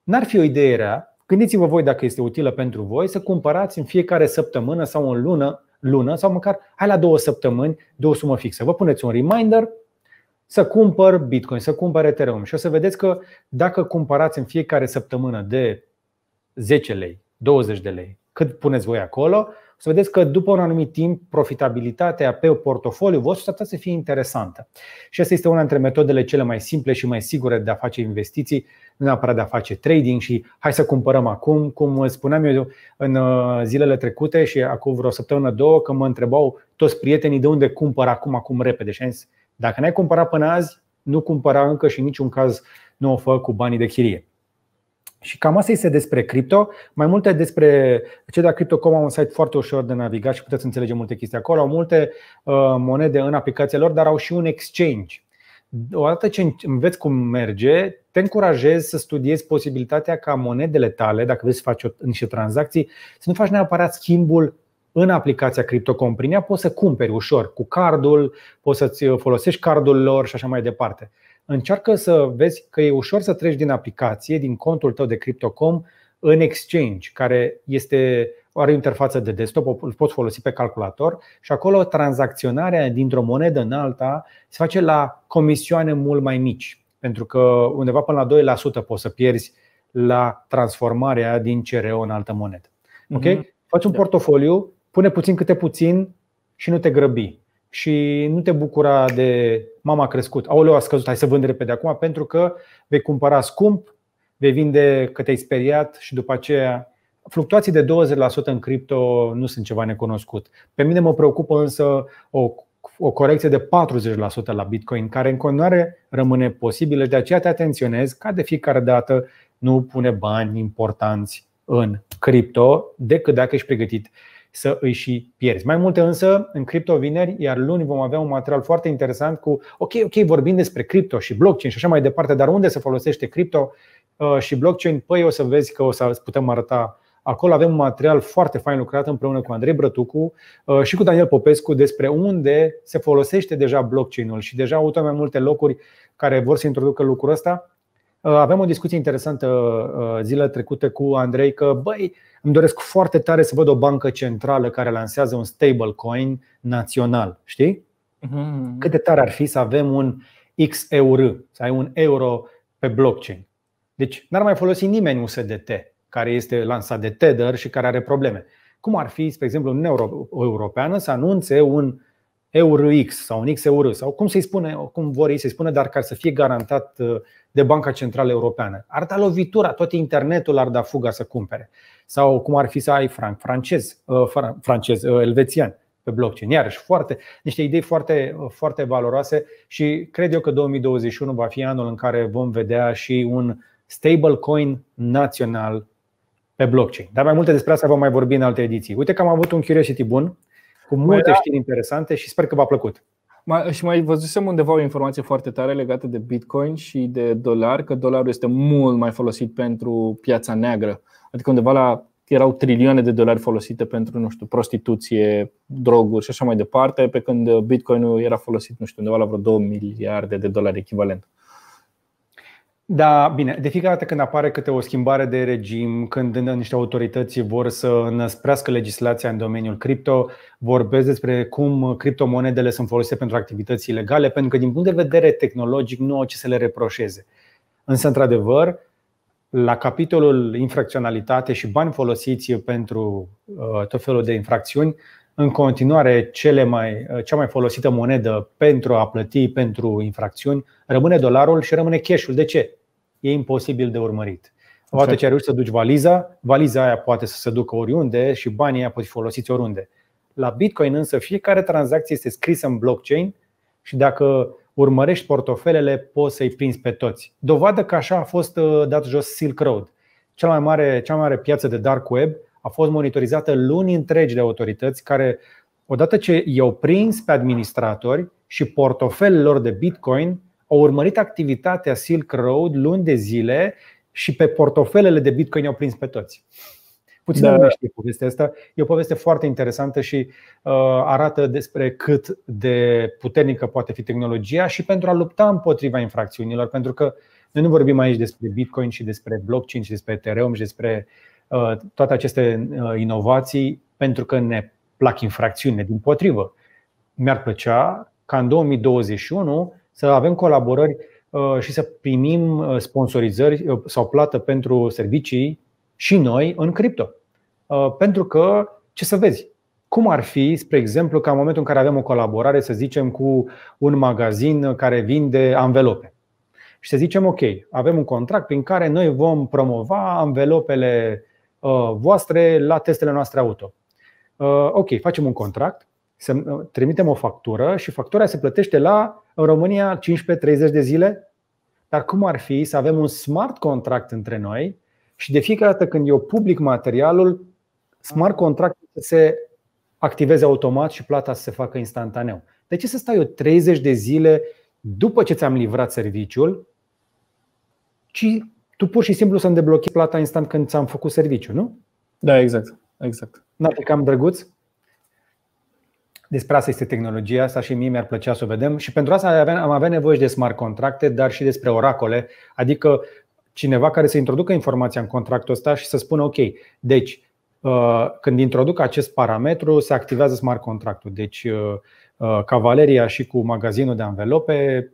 N-ar fi o idee rea, gândiți-vă voi dacă este utilă pentru voi, să cumpărați în fiecare săptămână sau în lună, lună sau măcar hai la două săptămâni de o sumă fixă. Vă puneți un reminder să cumpăr Bitcoin, să cumpăr Ethereum și o să vedeți că dacă cumpărați în fiecare săptămână de 10 lei, 20 de lei, cât puneți voi acolo, să vedeți că după un anumit timp profitabilitatea pe portofoliu vostru s-ar să fie interesantă. Și asta este una dintre metodele cele mai simple și mai sigure de a face investiții nu neapărat de a face trading și hai să cumpărăm acum. Cum spuneam eu în uh, zilele trecute și acum vreo săptămână, două, că mă întrebau toți prietenii de unde cumpăr acum, acum repede. Și am zis, dacă n-ai cumpărat până azi, nu cumpăra încă și în niciun caz nu o fă cu banii de chirie. Și cam asta este despre cripto. Mai multe despre ce de Crypto.com au un site foarte ușor de navigat și puteți înțelege multe chestii acolo. Au multe uh, monede în aplicația lor, dar au și un exchange odată ce înveți cum merge, te încurajezi să studiezi posibilitatea ca monedele tale, dacă vrei să faci niște tranzacții, să nu faci neapărat schimbul în aplicația criptocomprinia, poți să cumperi ușor cu cardul, poți să-ți uh, folosești cardul lor și așa mai departe. Încearcă să vezi că e ușor să treci din aplicație, din contul tău de CryptoCom, în exchange, care este are interfață de desktop, o poți folosi pe calculator și acolo tranzacționarea dintr-o monedă în alta se face la comisioane mult mai mici, pentru că undeva până la 2% poți să pierzi la transformarea din CRO în altă monedă. Ok? Mhm. Faci un da. portofoliu, pune puțin câte puțin și nu te grăbi. Și nu te bucura de mama a crescut, aoleu a scăzut, hai să vând repede acum, pentru că vei cumpăra scump, vei vinde că te-ai speriat și după aceea Fluctuații de 20% în cripto nu sunt ceva necunoscut. Pe mine mă preocupă însă o, o corecție de 40% la Bitcoin, care în continuare rămâne posibilă. De aceea te atenționez, ca de fiecare dată, nu pune bani importanți în cripto decât dacă ești pregătit să îi și pierzi. Mai multe însă în cripto vineri, iar luni vom avea un material foarte interesant cu ok, ok, vorbim despre cripto și blockchain și așa mai departe, dar unde se folosește cripto uh, și blockchain? Păi o să vezi că o să putem arăta Acolo avem un material foarte fain lucrat împreună cu Andrei Brătucu uh, și cu Daniel Popescu despre unde se folosește deja blockchain-ul și deja au mai multe locuri care vor să introducă lucrul ăsta. Uh, avem o discuție interesantă uh, zilele trecute cu Andrei că, băi, îmi doresc foarte tare să văd o bancă centrală care lansează un stablecoin național, știi? Mm-hmm. Cât de tare ar fi să avem un XEUR, să ai un euro pe blockchain. Deci n-ar mai folosi nimeni USDT, care este lansat de Tether și care are probleme. Cum ar fi, spre exemplu, în Europeană să anunțe un EURX sau un XEUR sau cum se spune, cum vor ei să spună, dar care să fie garantat uh, de Banca Centrală Europeană. Ar da lovitura, tot internetul ar da fuga să cumpere. Sau cum ar fi să ai franc francez, uh, francez uh, elvețian pe blockchain. Iarăși, foarte, niște idei foarte, foarte valoroase și cred eu că 2021 va fi anul în care vom vedea și un stablecoin național pe blockchain. Dar mai multe despre asta vom mai vorbi în alte ediții. Uite că am avut un curiosity bun, cu multe da. știri interesante și sper că v-a plăcut. Mai, și mai văzusem undeva o informație foarte tare legată de Bitcoin și de dolar, că dolarul este mult mai folosit pentru piața neagră. Adică undeva la erau trilioane de dolari folosite pentru, nu știu, prostituție, droguri și așa mai departe, pe când Bitcoinul era folosit, nu știu, undeva la vreo 2 miliarde de dolari echivalent. Uh, da, bine. De fiecare dată când apare câte o schimbare de regim, când niște autorități vor să năsprească legislația în domeniul cripto, vorbesc despre cum criptomonedele sunt folosite pentru activități ilegale, pentru că, din punct de vedere tehnologic, nu au ce să le reproșeze. Însă, într-adevăr, la capitolul infracționalitate și bani folosiți pentru uh, tot felul de infracțiuni, în continuare, cele mai, uh, cea mai folosită monedă pentru a plăti pentru infracțiuni rămâne dolarul și rămâne cash-ul. De ce? e imposibil de urmărit. Odată ce reușești să duci valiza, valiza aia poate să se ducă oriunde și banii aia pot fi folosiți oriunde. La Bitcoin însă fiecare tranzacție este scrisă în blockchain și dacă urmărești portofelele, poți să-i prinzi pe toți. Dovadă că așa a fost uh, dat jos Silk Road. Cea mai mare, cea mai mare piață de dark web a fost monitorizată luni întregi de autorități care, odată ce i-au prins pe administratori și portofelele lor de Bitcoin, au urmărit activitatea Silk Road luni de zile și pe portofelele de Bitcoin au prins pe toți. Puțin da. știe povestea asta. E o poveste foarte interesantă și uh, arată despre cât de puternică poate fi tehnologia și pentru a lupta împotriva infracțiunilor, pentru că noi nu vorbim aici despre Bitcoin și despre blockchain și despre Ethereum și despre uh, toate aceste uh, inovații pentru că ne plac infracțiunile. Din potrivă, mi-ar plăcea ca în 2021 să avem colaborări uh, și să primim uh, sponsorizări uh, sau plată pentru servicii și noi în cripto. Pentru că, ce să vezi, cum ar fi, spre exemplu, ca în momentul în care avem o colaborare, să zicem, cu un magazin care vinde anvelope. Și să zicem, ok, avem un contract prin care noi vom promova anvelopele voastre la testele noastre auto. Ok, facem un contract se, uh, trimitem o factură și factura se plătește la, în România, 15-30 de zile. Dar cum ar fi să avem un smart contract între noi și de fiecare dată când eu public materialul, smart contract se activeze automat și plata să se facă instantaneu. De ce să stai eu 30 de zile după ce ți-am livrat serviciul, ci tu pur și simplu să mi deblochezi plata instant când ți-am făcut serviciu, nu? Da, exact. exact. N-ar fi cam drăguț? Despre asta este tehnologia asta și mie mi-ar plăcea să o vedem și pentru asta am avea nevoie de smart contracte, dar și despre oracole, adică cineva care să introducă informația în contractul ăsta și să spună ok, deci uh, când introduc acest parametru se activează smart contractul. Deci uh, uh, cavaleria și cu magazinul de anvelope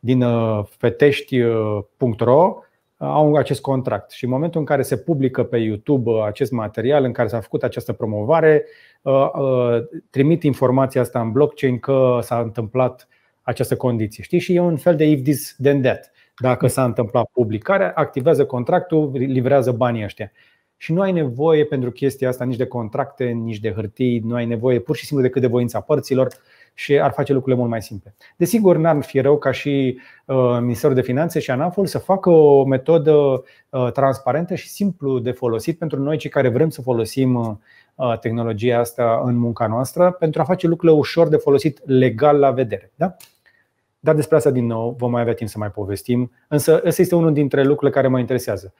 din fetești.ro au acest contract și în momentul în care se publică pe YouTube acest material în care s-a făcut această promovare, Uh, uh, trimit informația asta în blockchain că s-a întâmplat această condiție. Știi? Și e un fel de if this then that. Dacă s-a întâmplat publicarea, activează contractul, livrează banii ăștia. Și nu ai nevoie pentru chestia asta nici de contracte, nici de hârtii, nu ai nevoie pur și simplu decât de voința părților și ar face lucrurile mult mai simple. Desigur, n-ar fi rău ca și uh, Ministerul de Finanțe și ANAF-ul să facă o metodă uh, transparentă și simplu de folosit pentru noi cei care vrem să folosim uh, tehnologia asta în munca noastră pentru a face lucrurile ușor de folosit legal la vedere. Da? Dar despre asta, din nou, vom mai avea timp să mai povestim. Însă, ăsta este unul dintre lucrurile care mă interesează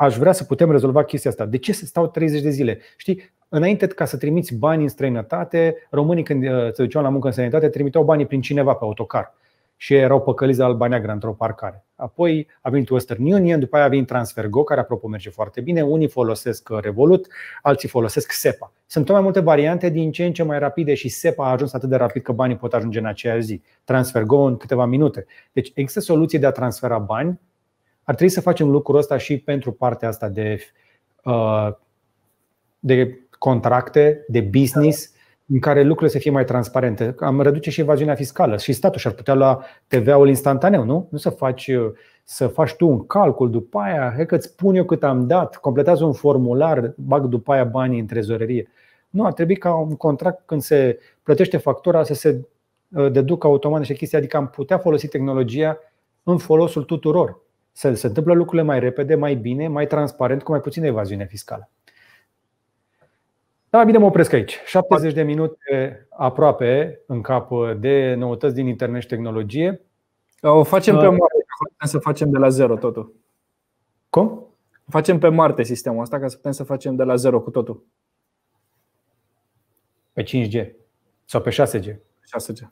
aș vrea să putem rezolva chestia asta. De ce să stau 30 de zile? Știi, înainte ca să trimiți bani în străinătate, românii când uh, se duceau la muncă în străinătate, trimiteau banii prin cineva pe autocar și erau păcăliți la Alba Neagră într-o parcare. Apoi a venit Western Union, după aia a venit TransferGo, care apropo merge foarte bine. Unii folosesc uh, Revolut, alții folosesc SEPA. Sunt tot mai multe variante din ce în ce mai rapide și SEPA a ajuns atât de rapid că banii pot ajunge în aceeași zi. TransferGo în câteva minute. Deci există soluții de a transfera bani ar trebui să facem lucrul ăsta și pentru partea asta de, uh, de contracte, de business, în care lucrurile să fie mai transparente. Am reduce și evaziunea fiscală și statul și-ar putea lua TVA-ul instantaneu, nu? Nu să faci, uh, să faci tu un calcul după aia, hai că îți spun eu cât am dat, completează un formular, bag după aia banii în trezorerie. Nu, ar trebui ca un contract când se plătește factura să se uh, deducă automat și chestia, adică am putea folosi tehnologia în folosul tuturor să se întâmplă lucrurile mai repede, mai bine, mai transparent, cu mai puțină evaziune fiscală. Da, bine mă opresc aici. 70 de minute aproape în cap de noutăți din internet și tehnologie. O facem pe uh, Marte, să facem de la zero totul. Cum? Facem pe Marte sistemul ăsta ca să putem să facem de la zero cu totul. Pe 5G sau pe 6G. 6G.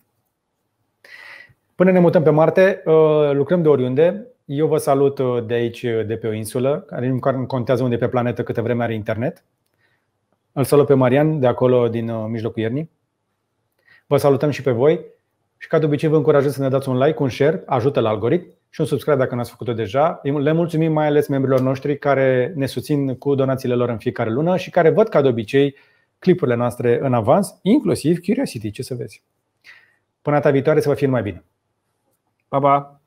Până ne mutăm pe Marte, uh, lucrăm de oriunde. Eu vă salut uh, de aici, uh, de pe o insulă, care nu contează unde pe planetă câte vreme are internet. Îl salut pe Marian, de acolo, din uh, mijlocul iernii. Vă salutăm și pe voi și ca de obicei vă încurajez să ne dați un like, un share, ajută la algoritm și un subscribe dacă nu ați făcut-o deja. Le mulțumim mai ales membrilor noștri care ne susțin cu donațiile lor în fiecare lună și care văd ca de obicei clipurile noastre în avans, inclusiv Curiosity, ce să vezi. Până data viitoare să vă fie mai bine. Pa, pa!